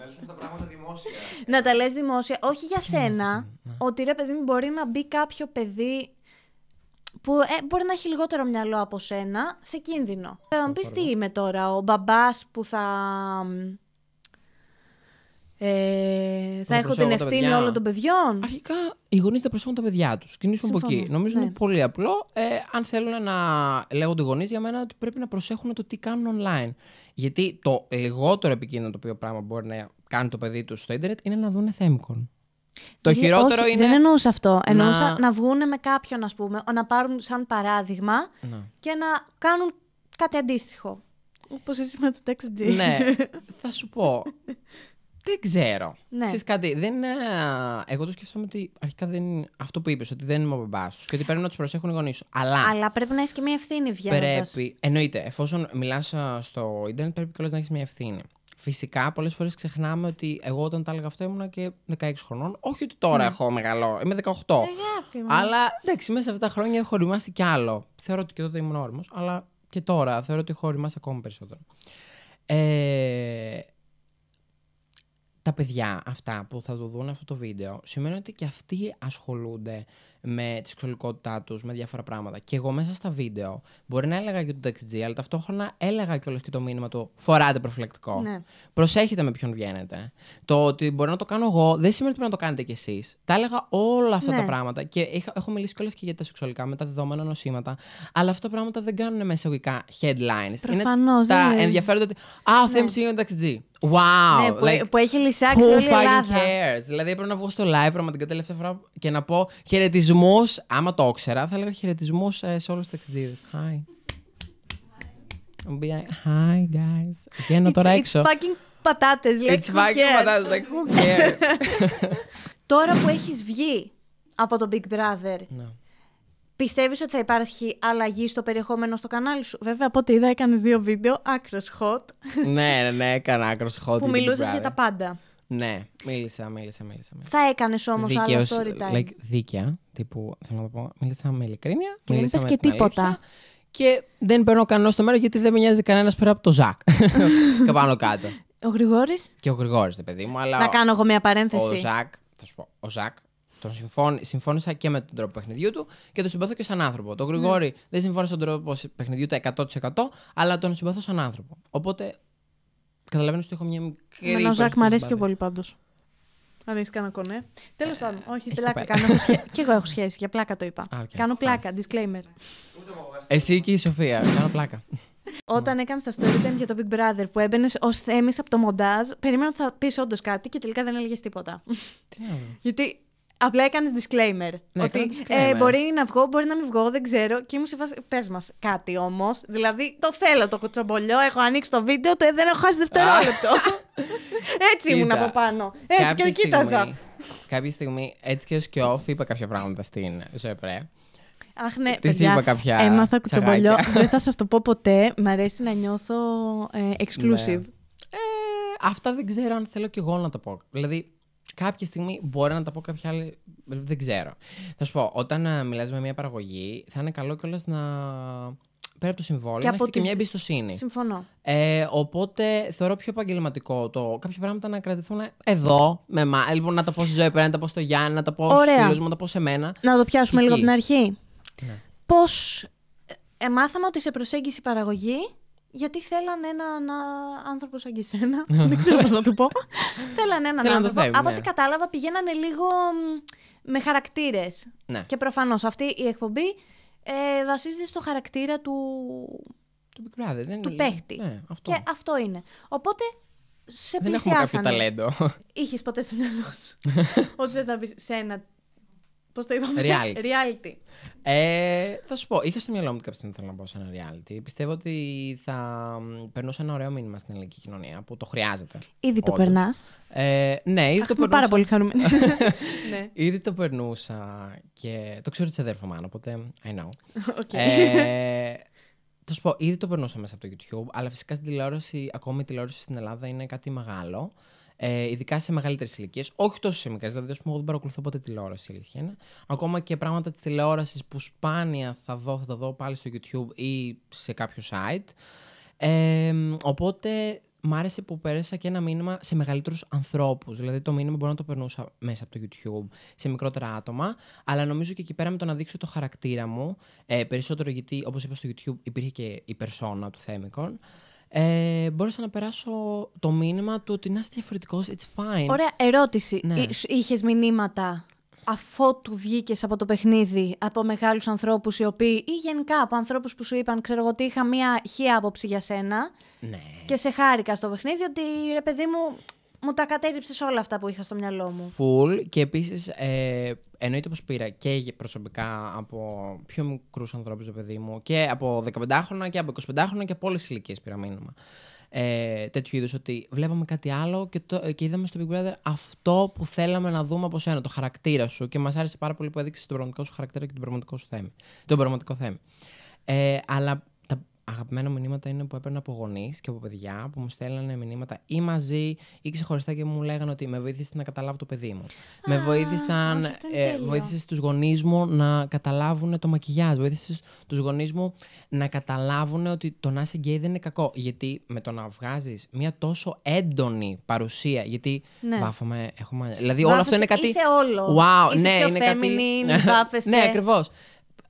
να λες τα πράγματα δημόσια. να τα λες δημόσια, όχι για σένα, ναι. ότι ρε παιδί μου μπορεί να μπει κάποιο παιδί που ε, μπορεί να έχει λιγότερο μυαλό από σένα σε κίνδυνο. Θα μου πεις τι είμαι τώρα, ο μπαμπάς που θα ε, θα έχω την ευθύνη όλων των παιδιών. Αρχικά οι γονείς δεν προσέχουν τα παιδιά τους. Κινήσουμε από εκεί. Νομίζω είναι ναι. πολύ απλό. Ε, αν θέλουν να λέγονται οι γονείς, για μένα ότι πρέπει να προσέχουν το τι κάνουν online. Γιατί το λιγότερο επικίνδυνο το οποίο πράγμα μπορεί να κάνει το παιδί τους στο Ιντερνετ είναι να δουν θέμικον. Το χειρότερο είναι. Δεν εννοούσα αυτό. Εννοούσα να, βγούνε βγουν με κάποιον, πούμε, να πάρουν σαν παράδειγμα και να κάνουν κάτι αντίστοιχο. Όπως εσύ με το text Ναι, θα σου πω. Δεν ξέρω. Ναι. Ξέρεις δεν, ε, εγώ το σκέφτομαι ότι αρχικά δεν, αυτό που είπες, ότι δεν είμαι ο μπαμπάς του και ότι πρέπει να τους προσέχουν οι γονείς σου. Αλλά, Αλλά πρέπει να έχεις και μια ευθύνη βγαίνοντας. Πρέπει, εννοείται, εφόσον μιλάς ε, στο Ιντερνετ, πρέπει κιόλας να έχεις μια ευθύνη. Φυσικά, πολλές φορές ξεχνάμε ότι εγώ όταν τα έλεγα αυτό ήμουνα και 16 χρονών. Όχι ότι τώρα ναι. έχω μεγαλό, είμαι 18. Αγάπη, αλλά εντάξει, μέσα σε αυτά τα χρόνια έχω οριμάσει κι άλλο. Θεωρώ ότι και τότε ήμουν όριμο, αλλά και τώρα θεωρώ ότι έχω οριμάσει ακόμη περισσότερο. Ε, τα παιδιά αυτά που θα το δουν αυτό το βίντεο, σημαίνει ότι και αυτοί ασχολούνται με τη σεξουαλικότητά τους, με διάφορα πράγματα. Και εγώ μέσα στα βίντεο μπορεί να έλεγα και το TXG, αλλά ταυτόχρονα έλεγα κιόλας και το μήνυμα του φοράτε προφυλακτικό. Ναι. Προσέχετε με ποιον βγαίνετε. Το ότι μπορεί να το κάνω εγώ δεν σημαίνει ότι πρέπει να το κάνετε κι εσείς. Τα έλεγα όλα αυτά ναι. τα πράγματα και έχω, έχω μιλήσει κιόλας και για τα σεξουαλικά με τα δεδομένα νοσήματα. Αλλά αυτά τα πράγματα δεν κάνουν μέσα εγωικά headlines. Προφανώ. Ναι. Τα ενδιαφέροντα ότι. Α, ο Θέμη είναι TXG. Wow! Ναι, που, like, που έχει λυσάξει όλη η Ελλάδα. Cares? Δηλαδή, έπρεπε να βγω στο live πραγματικά τελευταία φορά και να πω χαιρετίζω χαιρετισμός, άμα το ήξερα, θα έλεγα χαιρετισμός ε, σε όλους τους ταξιδίδες. Hi. Hi guys. Βγαίνω τώρα έξω. It's fucking πατάτες. It's fucking πατάτες. Like, who cares. τώρα που έχεις βγει από το Big Brother. Ναι. Πιστεύεις ότι θα υπάρχει αλλαγή στο περιεχόμενο στο κανάλι σου. Βέβαια, από ό,τι είδα, έκανες δύο βίντεο άκρος hot. ναι, ναι, ναι, έκανα άκρος hot. Που μιλούσες για τα πάντα. Ναι, μίλησα, μίλησα, μίλησα. μίλησα. Θα έκανες όμως άλλο story time. Like, δίκαια. Τύπου, θέλω να το πω, μίλησα με ειλικρίνεια. Και μίλησα δεν είπε και τίποτα. Αλήθεια, και δεν παίρνω κανένα στο μέρος γιατί δεν με νοιάζει κανένας πέρα από το Ζακ. πάνω κάτω. Ο Γρηγόρης. Και ο Γρηγόρης, παιδί μου. Αλλά να κάνω εγώ μια παρένθεση. Ο Ζακ, θα σου πω, ο Ζακ τον συμφώνησα και με τον τρόπο παιχνιδιού του και τον συμπαθώ και σαν άνθρωπο. Τον Γρηγόρη ναι. δεν συμφώνησα τον τρόπο παιχνιδιού του 100%, αλλά τον συμπαθώ σαν άνθρωπο. Οπότε Καταλαβαίνω ότι έχω μια μικρή. Εμένα ο Ζακ μου αρέσει πιο πολύ πάντως. έχει κανένα κονέ. Τέλος ε, πάντων, όχι, πλάκα κάνω. Κι εγώ έχω σχέση, για πλάκα το είπα. Κάνω πλάκα, disclaimer. Εσύ και η Σοφία, κάνω πλάκα. Όταν ναι. έκανε τα story time για το Big Brother που έμπαινες ως θέμης από το μοντάζ, περίμενα θα πεις όντως κάτι και τελικά δεν έλεγες τίποτα. Τι Γιατί Απλά έκανες disclaimer. Ναι, ότι disclaimer. Ε, μπορεί να βγω, μπορεί να μην βγω, δεν ξέρω. Και μου σε φάση. Πες μας κάτι όμως. Δηλαδή, το θέλω το κουτσομπολιό. Έχω ανοίξει το βίντεο, το, δεν έχω χάσει δευτερόλεπτο. Έτσι ήμουν από πάνω. Έτσι και κοίταζα. Κάποια στιγμή, έτσι και ως και off, είπα κάποια πράγματα στην Ζωεπρέ. Αχ, ναι, παιδιά, είπα κάποια έμαθα κουτσομπολιό. δεν θα σας το πω ποτέ. Μ' αρέσει να νιώθω ε, exclusive. Ναι. Ε, αυτά δεν ξέρω αν θέλω κι εγώ να το πω. Δηλαδή, κάποια στιγμή μπορεί να τα πω κάποια άλλη. Δεν ξέρω. Θα σου πω, όταν ε, μιλάς με μια παραγωγή, θα είναι καλό κιόλας να πέρα από το συμβόλαιο, να από έχετε τις... και μια εμπιστοσύνη. Συμφωνώ. Ε, οπότε θεωρώ πιο επαγγελματικό το κάποια πράγματα να κρατηθούν εδώ με εμά. Ε, λοιπόν, να τα πω στη ζωή πέρα, να τα πω στο Γιάννη, να τα πω στους φίλους μου, να τα πω σε μένα. Να το πιάσουμε λίγο από την αρχή. Ναι. Πώς. Ε, ε, μάθαμε ότι σε προσέγγιση παραγωγή γιατί θέλαν έναν άνθρωπο σαν και εσένα. δεν ξέρω πώς να του πω. θέλαν έναν άνθρωπο. Από ό,τι ναι. κατάλαβα, πηγαίνανε λίγο με χαρακτήρες. Ναι. Και προφανώς αυτή η εκπομπή ε, βασίζεται στο χαρακτήρα του. Του Big Brother, δεν Του παίχτη. Ναι, και αυτό είναι. Οπότε σε δεν πλησιάσανε. Δεν έχουμε κάποιο ταλέντο. Είχες ποτέ στο μυαλό σου ότι θες να μπεις σε ένα Πώς το είπαμε, Reality. reality. Ε, θα σου πω, είχα στο μυαλό μου ότι κάποια στιγμή θέλω να πάω σε ένα reality. Πιστεύω ότι θα περνούσε ένα ωραίο μήνυμα στην ελληνική κοινωνία που το χρειάζεται. Ήδη το περνάς. Ε, ναι, ήδη το περνούσα. πάρα πολύ χαρούμενη. ναι. Ήδη το περνούσα και το ξέρω τη αδέρφω μου, οπότε I know. Okay. Ε, θα σου πω, ήδη το περνούσα μέσα από το YouTube, αλλά φυσικά στην τηλεόραση, ακόμη η τηλεόραση στην Ελλάδα είναι κάτι μεγάλο. Ε, ειδικά σε μεγαλύτερες ηλικίες, όχι τόσο σε μικρές. Δηλαδή, πούμε, εγώ δεν παρακολουθώ ποτέ τηλεόραση, αλήθεια Ακόμα και πράγματα της τηλεόρασης που σπάνια θα δω, θα τα δω πάλι στο YouTube ή σε κάποιο site. Ε, οπότε μ' άρεσε που πέρασα και ένα μήνυμα σε μεγαλύτερους ανθρώπους. Δηλαδή, το μήνυμα μπορεί να το περνούσα μέσα από το YouTube σε μικρότερα άτομα. Αλλά νομίζω και εκεί πέρα με το να δείξω το χαρακτήρα μου ε, περισσότερο, γιατί όπως είπα στο YouTube υπήρχε και η περσόνα του Θέμικον ε, μπόρεσα να περάσω το μήνυμα του ότι να είσαι διαφορετικός, it's fine. Ωραία, ερώτηση. Ναι. Είχες μηνύματα αφότου βγήκες από το παιχνίδι από μεγάλους ανθρώπους οι οποίοι, ή γενικά από ανθρώπους που σου είπαν, ξέρω εγώ, ότι είχα μία χή άποψη για σένα. Ναι. Και σε χάρηκα στο παιχνίδι, ότι ρε παιδί μου, μου τα κατέριψες όλα αυτά που είχα στο μυαλό μου. Φουλ. Και επίσης, ε, εννοείται πως πήρα και προσωπικά από πιο μικρούς ανθρώπους, το παιδί μου, και από χρόνια και από χρόνια και από όλες τις ηλικίες πήρα μήνυμα. Ε, τέτοιου είδους ότι βλέπαμε κάτι άλλο και, το, και είδαμε στο Big Brother αυτό που θέλαμε να δούμε από σένα, το χαρακτήρα σου. Και μας άρεσε πάρα πολύ που έδειξες τον πραγματικό σου χαρακτήρα και τον πραγματικό σου θέμα, ε, αλλά αγαπημένα μηνύματα είναι που έπαιρνα από γονείς και από παιδιά που μου στέλνανε μηνύματα ή μαζί ή ξεχωριστά και μου λέγανε ότι με βοήθησε να καταλάβω το παιδί μου. με βοήθησαν, ε, βοήθησες τους γονείς μου να καταλάβουν το μακιγιάζ. Βοήθησες τους γονείς μου να καταλάβουν ότι το να είσαι γκέι δεν είναι κακό. Γιατί με το να βγάζεις μια τόσο έντονη παρουσία. Γιατί ναι. βάφαμε, έχουμε. Δηλαδή, όλο αυτό είναι κάτι. Είσαι όλο. Wow, ναι, είναι feminine, κάτι. ναι, ακριβώς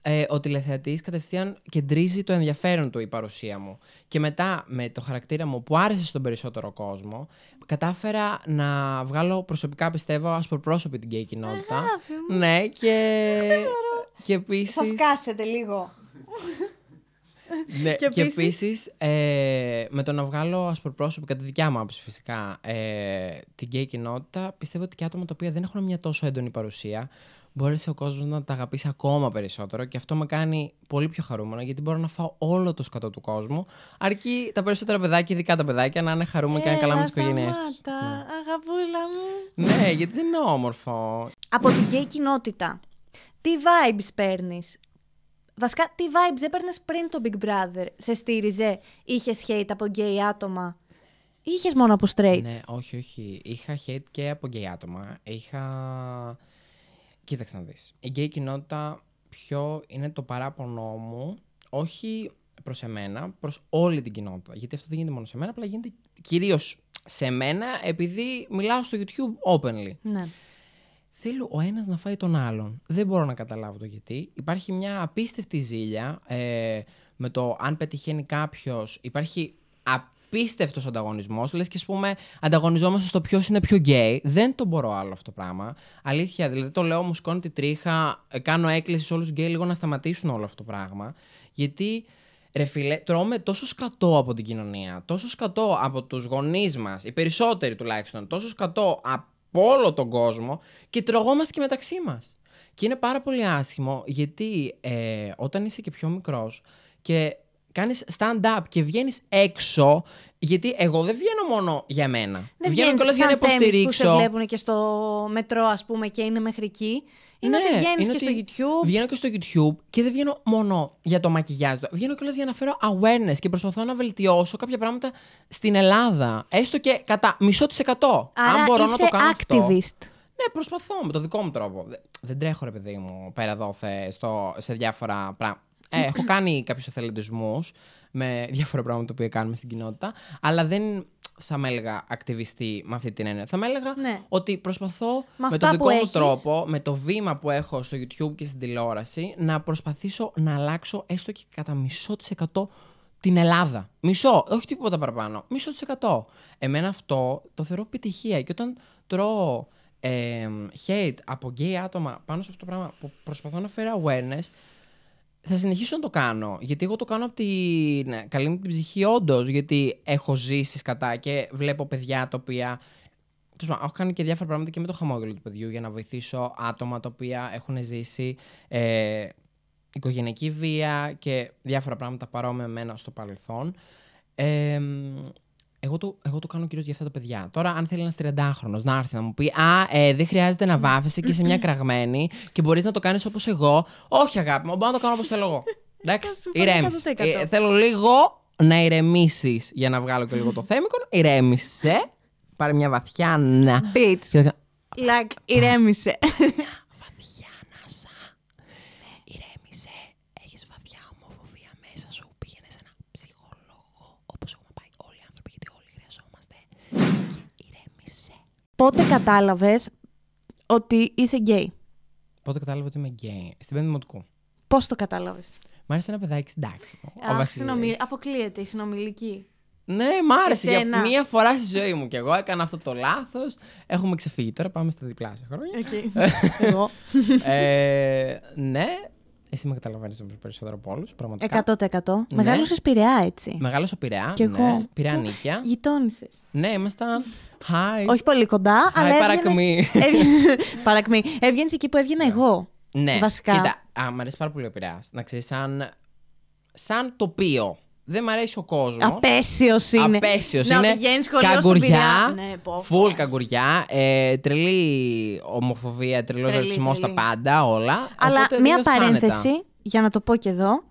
ε, ο τηλεθεατής κατευθείαν κεντρίζει το ενδιαφέρον του η παρουσία μου. Και μετά με το χαρακτήρα μου που άρεσε στον περισσότερο κόσμο, κατάφερα να βγάλω προσωπικά πιστεύω ασπροπρόσωπη την γκέι κοινότητα. Αγάπη. Ναι και... και επίσης. Θα σκάσετε λίγο. Ναι, και, και επίσης, ε, με το να βγάλω ασπροπρόσωπη κατά τη δικιά μου άποψη φυσικά, ε, την γκέι κοινότητα, πιστεύω ότι και άτομα τα οποία δεν έχουν μια τόσο έντονη παρουσία, μπόρεσε ο κόσμος να τα αγαπήσει ακόμα περισσότερο και αυτό με κάνει πολύ πιο χαρούμενο γιατί μπορώ να φάω όλο το σκατό του κόσμου. Αρκεί τα περισσότερα παιδάκια, ειδικά τα παιδάκια, να είναι χαρούμενα και να είναι καλά με τις οικογένειές τους. Ναι. αγαπούλα μου. Ναι, γιατί δεν είναι όμορφο. Από την γκέι κοινότητα. Τι vibes παίρνεις. Βασικά, τι vibes έπαιρνες πριν το Big Brother. Σε στήριζε, είχες hate από γκέι άτομα. Είχες μόνο από straight. Ναι, όχι, όχι. Είχα hate και από γκέι άτομα. Είχα Κοίταξε να δεις. Η γκέι κοινότητα ποιο είναι το παράπονο μου, όχι προς εμένα, προς όλη την κοινότητα. Γιατί αυτό δεν γίνεται μόνο σε μένα, απλά γίνεται κυρίως σε μένα επειδή μιλάω στο YouTube openly. Ναι. Θέλω ο ένας να φάει τον άλλον. Δεν μπορώ να καταλάβω το γιατί. Υπάρχει μια απίστευτη ζήλια ε, με το αν πετυχαίνει κάποιος, Υπάρχει απίστευτος ανταγωνισμός. Λες και ας πούμε, ανταγωνιζόμαστε στο ποιος είναι πιο γκέι. Δεν το μπορώ άλλο αυτό το πράγμα. Αλήθεια, δηλαδή το λέω, μου σκόνη τη τρίχα. Κάνω έκκληση σε όλους τους γκέι λίγο να σταματήσουν όλο αυτό το πράγμα. Γιατί ρε φίλε, τρώμε τόσο σκατό από την κοινωνία, τόσο σκατό από τους γονείς μας, οι περισσότεροι τουλάχιστον, τόσο σκατό από όλο τον κόσμο και τρώγομαστε και μεταξύ μας. Και είναι πάρα πολύ άσχημο γιατί ε, όταν είσαι και πιο μικρός και κάνεις stand-up και βγαίνεις έξω. Γιατί εγώ δεν βγαίνω μόνο για μένα. Δεν βγαίνω κιόλας για να υποστηρίξω. Που βλέπουν και στο μετρό, ας πούμε, και είναι μέχρι εκεί. Είναι ναι, ότι βγαίνεις και στο YouTube. Βγαίνω και στο YouTube και δεν βγαίνω μόνο για το μακιγιάζ. Βγαίνω κιόλας για να φέρω awareness και προσπαθώ να βελτιώσω κάποια πράγματα στην Ελλάδα. Έστω και κατά μισό της εκατό. Αν μπορώ να το κάνω. Activist. Αυτό. Ναι, προσπαθώ με το δικό μου τρόπο. Δεν τρέχω, ρε παιδί μου, πέρα εδώ σε διάφορα πράγματα ε, έχω κάνει κάποιους εθελοντισμούς με διάφορα πράγματα που κάνουμε στην κοινότητα, αλλά δεν θα με έλεγα ακτιβιστή με αυτή την έννοια. Θα με έλεγα ναι. ότι προσπαθώ με, με τον δικό μου τρόπο, με το βήμα που έχω στο YouTube και στην τηλεόραση, να προσπαθήσω να αλλάξω έστω και κατά μισό της εκατό την Ελλάδα. Μισό, όχι τίποτα παραπάνω. Μισό της εκατό. Εμένα αυτό το θεωρώ επιτυχία. Και όταν τρώω ε, hate από γκέι άτομα πάνω σε αυτό το πράγμα που προσπαθώ να φέρω awareness, θα συνεχίσω να το κάνω. Γιατί εγώ το κάνω από την καλή μου την ψυχή, όντως. Γιατί έχω ζήσει κατά και βλέπω παιδιά τα οποία. Έχω κάνει και διάφορα πράγματα και με το χαμόγελο του παιδιού για να βοηθήσω άτομα τα οποία έχουν ζήσει ε, οικογενειακή βία και διάφορα πράγματα παρόμοια με εμένα στο παρελθόν. Εγώ το, εγώ το κάνω κυρίως για αυτά τα παιδιά. Τώρα, αν θέλει ένας 30χρονο να έρθει να μου πει Α, ε, δεν χρειάζεται να βάφεσαι και είσαι μια κραγμένη και μπορείς να το κάνεις όπως εγώ. Όχι, αγάπη μου, μπορώ να το κάνω όπως θέλω εγώ. Εντάξει, ηρέμησε. Ε, θέλω λίγο να ηρεμήσεις για να βγάλω και λίγο το θέμικο. Ηρέμησε. Πάρε μια βαθιά να. Bitch. Like, ηρέμησε. πότε κατάλαβες ότι είσαι γκέι. Πότε κατάλαβα ότι είμαι γκέι. Στην πέμπτη δημοτικού. Πώς το κατάλαβες. Μ' άρεσε ένα παιδάκι, εντάξει. Α, Αποκλείεται η συνομιλική. Ναι, μ' άρεσε. Για μία φορά στη ζωή μου κι εγώ έκανα αυτό το λάθος. Έχουμε ξεφύγει τώρα, πάμε στα διπλάσια χρόνια. Okay. εγώ. ε, ναι, εσύ με καταλαβαίνεις περισσότερο από όλους. 100%. Ναι. Μεγάλωσε Πειραιά, έτσι. Μεγάλωσα Πειραιά. Και εγώ. Ναι. Πειραιά νίκια. Γειτόνισες. Ναι, ήμασταν. Hi. Όχι πολύ κοντά, Hi, αλλά. Παρακμή. παρακμή. Έβγαινες εκεί που έβγαινα ναι. εγώ. Ναι. Βασικά. Κοίτα, α, μ' αρέσει πάρα πολύ ο Πειραιάς. Να ξέρεις, σαν, σαν τοπίο δεν μ' αρέσει ο κόσμος. Απέσιος είναι. Απέσιος είναι. Να χωρί Καγκουριά. Ναι, φουλ καγκουριά. Ε, τρελή ομοφοβία, τρελό ρατσισμό, τα πάντα, όλα. Αλλά μία παρένθεση, για να το πω και εδώ.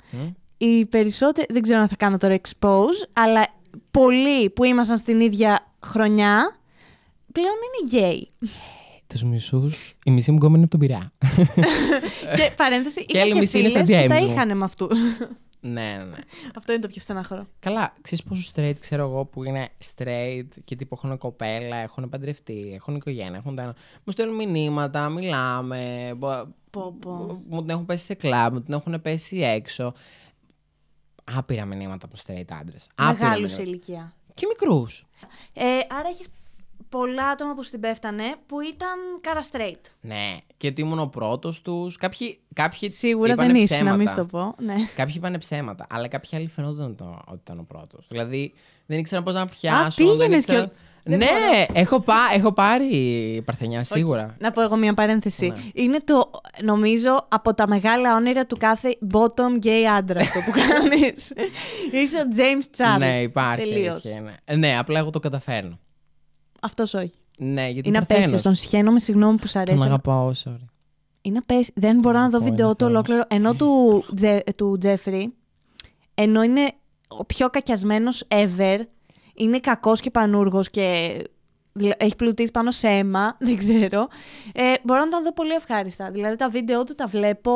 Οι περισσότεροι. Δεν ξέρω αν θα κάνω τώρα expose, αλλά πολλοί που ήμασταν στην ίδια χρονιά πλέον είναι γκέι. Τους μισούς. Η μισή μου κόμμα είναι από τον πειρά. και παρένθεση. Και είχα και φίλες που τα είχαν με αυτούς. Ναι, ναι, ναι. Αυτό είναι το πιο στενάχωρο. Καλά, ξέρεις πόσο straight ξέρω εγώ που είναι straight και τύπου έχουν κοπέλα, έχουν παντρευτεί, έχουν οικογένεια, έχουν τα. Μου στέλνουν μηνύματα, μιλάμε. Πω, πω. Μου την έχουν πέσει σε κλαμπ, μου την έχουν πέσει έξω. Άπειρα μηνύματα από straight άντρες. Μεγάλους σε ηλικία. Και μικρούς. Ε, άρα έχεις πολλά άτομα που στην πέφτανε που ήταν κάρα straight. Ναι, και ότι ήμουν ο πρώτος τους. Κάποιοι, κάποιοι Σίγουρα δεν ήσουν, να μην το πω. Ναι. Κάποιοι είπαν ψέματα, αλλά κάποιοι άλλοι φαινόταν ότι ήταν ο πρώτος. Δηλαδή δεν ήξερα πώς να πιάσω. Α, πήγαινε ήξερα... και. Δεν ναι, έχω, πά, έχω πάρει παρθενιά σίγουρα. Okay. Να πω εγώ μια παρένθεση. Ναι. Είναι το, νομίζω, από τα μεγάλα όνειρα του κάθε bottom gay άντρα αυτό που κάνεις. Είσαι ο James Charles. Ναι, υπάρχει. ναι. ναι, απλά εγώ το καταφέρνω αυτός όχι. Ναι, γιατί είναι απέσιος. Τον σχένομαι, συγγνώμη που σ' αρέσει. Τον αγαπάω, sorry. Είναι απέσιο. Δεν μπορώ να, δω βίντεο του ολόκληρο. Ενώ του, του Τζέφρι, ενώ είναι ο πιο κακιασμένος ever, είναι κακός και πανούργος και έχει πλουτίσει πάνω σε αίμα, δεν ξέρω. Ε, μπορώ να τον δω πολύ ευχάριστα. Δηλαδή τα βίντεο του τα βλέπω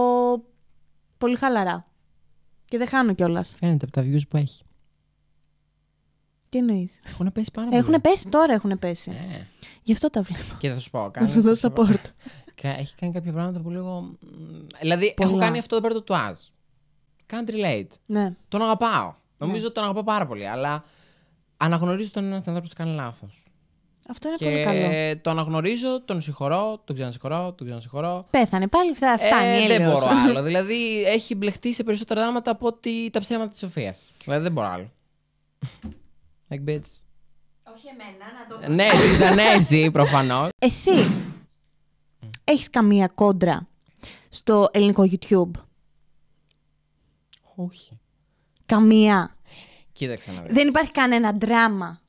πολύ χαλαρά. Και δεν χάνω κιόλας. Φαίνεται από τα views που έχει. Τι εννοείς. Έχουν πέσει πάρα πολύ. Έχουν πέσει τώρα, έχουν πέσει. Ε. Γι' αυτό τα βλέπω. Και θα σου πω. κάτι. Θα του δώσω support. Έχει κάνει κάποια πράγματα που λίγο. Δηλαδή, Πολλά. έχω κάνει αυτό το τουάζ. Country late. Ναι. Τον αγαπάω. Ναι. Νομίζω ότι τον αγαπάω πάρα πολύ, αλλά αναγνωρίζω τον ένας άνθρωπος που κάνει λάθος. Αυτό είναι και πολύ καλό. Και τον αναγνωρίζω, τον συγχωρώ, τον ξανασυγχωρώ, τον ξανασυγχωρώ. Πέθανε πάλι, ε, φτάνει. Ε, δεν μπορώ άλλο. δηλαδή έχει μπλεχτεί σε περισσότερα δράματα από ότι τα ψέματα της Σοφίας. Δηλαδή δεν μπορώ άλλο. Like bitch. Όχι εμένα, να το ναι, πω. ναι, ήταν ναι, εσύ προφανώς. Εσύ έχεις καμία κόντρα στο ελληνικό YouTube. Όχι. Καμία. Κοίταξε να βρεις. Δεν υπάρχει κανένα δράμα.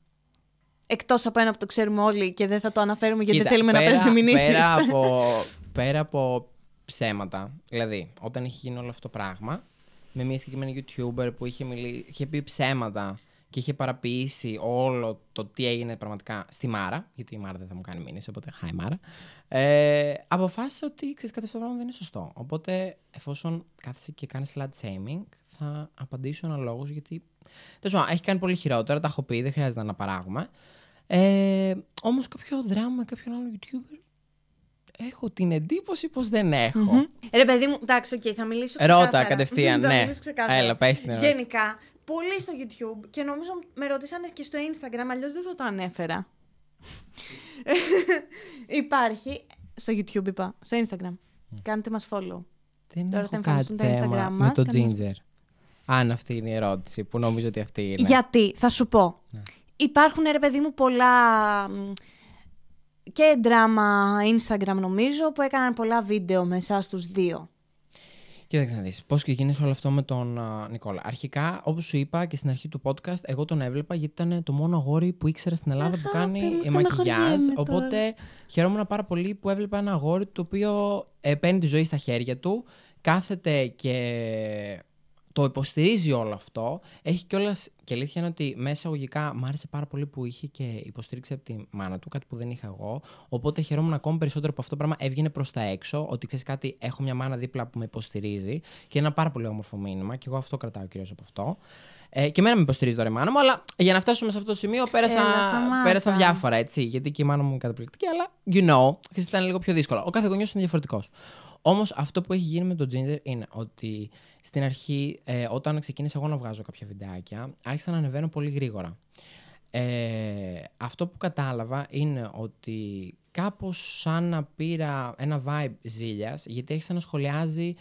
Εκτός από ένα που το ξέρουμε όλοι και δεν θα το αναφέρουμε γιατί Κοίτα, θέλουμε να παίρνουμε μηνύσεις. Πέρα από, πέρα από ψέματα, δηλαδή όταν είχε γίνει όλο αυτό το πράγμα, με μια συγκεκριμένη YouTuber που είχε, μιλήσει, είχε πει ψέματα και είχε παραποιήσει όλο το τι έγινε πραγματικά στη Μάρα, γιατί η Μάρα δεν θα μου κάνει μήνυση, οπότε χάει Μάρα, ε, ότι ξέρεις κάτι αυτό πράγμα δεν είναι σωστό. Οπότε, εφόσον κάθεσαι και κάνει slut shaming, θα απαντήσω αναλόγω, γιατί. Τέλος πάντων, έχει κάνει πολύ χειρότερα, τα έχω πει, δεν χρειάζεται να παράγουμε. Ε, Όμως, κάποιο δράμα με κάποιον άλλο YouTuber έχω την εντύπωση πώ δεν εχω ε, Ρε παιδί μου, εντάξει, okay, θα μιλήσω ξεκάθαρα. Ρώτα κατευθείαν, ναι. Έλα, πες την ερώτηση. Γενικά, πολύ στο YouTube και νομίζω με ρωτήσανε και στο Instagram, αλλιώς δεν θα το ανέφερα. Υπάρχει, στο YouTube είπα, στο Instagram. Κάντε μας follow. Δεν Τώρα έχω κάτι Instagram μας, με το Ginger. Αν αυτή είναι η ερώτηση που νομίζω ότι αυτή είναι. Γιατί, θα σου πω. Ναι. Υπάρχουν, ρε παιδί μου, πολλά και δράμα Instagram νομίζω που έκαναν πολλά βίντεο με εσάς τους δύο. Κοίταξε να δεις. Πώς ξεκίνησε όλο αυτό με τον Νικόλα. Αρχικά, όπως σου είπα και στην αρχή του podcast, εγώ τον έβλεπα γιατί ήταν το μόνο αγόρι που ήξερα στην Ελλάδα που κάνει μακιγιάζ. Οπότε χαιρόμουν πάρα πολύ που έβλεπα ένα αγόρι το οποίο ε, παίρνει τη ζωή στα χέρια του, κάθεται και το υποστηρίζει όλο αυτό. Έχει κιόλας και αλήθεια είναι ότι μέσα αγωγικά μ' άρεσε πάρα πολύ που είχε και υποστήριξη από τη μάνα του, κάτι που δεν είχα εγώ. Οπότε χαιρόμουν ακόμη περισσότερο που αυτό το πράγμα έβγαινε προς τα έξω. Ότι ξέρεις κάτι, έχω μια μάνα δίπλα που με υποστηρίζει και ένα πάρα πολύ όμορφο μήνυμα. Και εγώ αυτό κρατάω κυρίως από αυτό. Ε, και εμένα με υποστηρίζει τώρα η μάνα μου, αλλά για να φτάσουμε σε αυτό το σημείο πέρασα, διάφορα έτσι. Γιατί και η μάνα μου είναι καταπληκτική, αλλά you know, ήταν λίγο πιο δύσκολο. Ο κάθε γονιός είναι διαφορετικός. Όμως αυτό που έχει γίνει με τον Ginger είναι ότι στην αρχή, ε, όταν ξεκίνησα εγώ να βγάζω κάποια βιντεάκια, άρχισα να ανεβαίνω πολύ γρήγορα. Ε, αυτό που κατάλαβα είναι ότι κάπως σαν να πήρα ένα vibe ζήλιας, γιατί άρχισα να σχολιάζει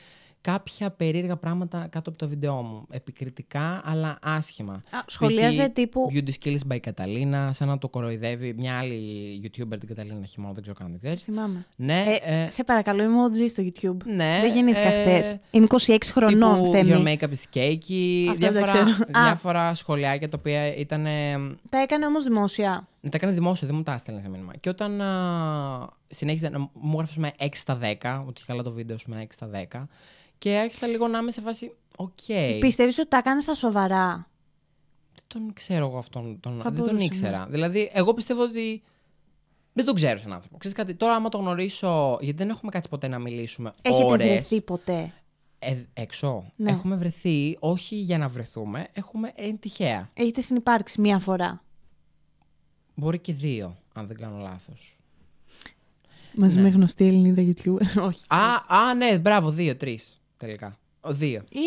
κάποια περίεργα πράγματα κάτω από το βίντεό μου. Επικριτικά, αλλά άσχημα. Α, σχολιάζε τύπου. Beauty Skills by Καταλίνα, σαν να το κοροϊδεύει μια άλλη YouTuber, την Καταλίνα Χιμό, δεν ξέρω καν, δεν ξέρεις. Θυμάμαι. Ναι, ε, ε, σε παρακαλώ, είμαι στο YouTube. Ναι, δεν γεννήθηκα ε, χθες. Είμαι 26 χρονών. Τύπου, θέμη. Your makeup is cakey. Διάφορα, διάφορα σχολιάκια τα οποία ήταν. Τα έκανε όμως δημόσια. Τα έκανε δημόσια, δεν μου τα έστελνε σε μήνυμα. Και όταν α, συνέχιζε να μου γράφει με 6 στα 10, ότι καλά το βίντεο με 6 στα 10. Και άρχισα λίγο να είμαι σε φάση. Οκ. Πιστεύεις ότι τα έκανε στα σοβαρά. Δεν τον ξέρω εγώ αυτόν. Τον... δεν τον ήξερα. Ναι. Δηλαδή, εγώ πιστεύω ότι. Δεν τον ξέρω σαν άνθρωπο. Ξέρεις κάτι, τώρα άμα το γνωρίσω, γιατί δεν έχουμε κάτι ποτέ να μιλήσουμε Έχετε ώρες. βρεθεί ποτέ. Ε, έξω. Ναι. Έχουμε βρεθεί, όχι για να βρεθούμε, έχουμε ε, τυχαία. Έχετε συνεπάρξει μία φορά. Μπορεί και δύο, αν δεν κάνω λάθος. Μαζί ναι. με γνωστή Ελληνίδα YouTube. όχι. Α, α, ναι, μπράβο, δύο, τρεις τελικά. Ο δύο. Ή...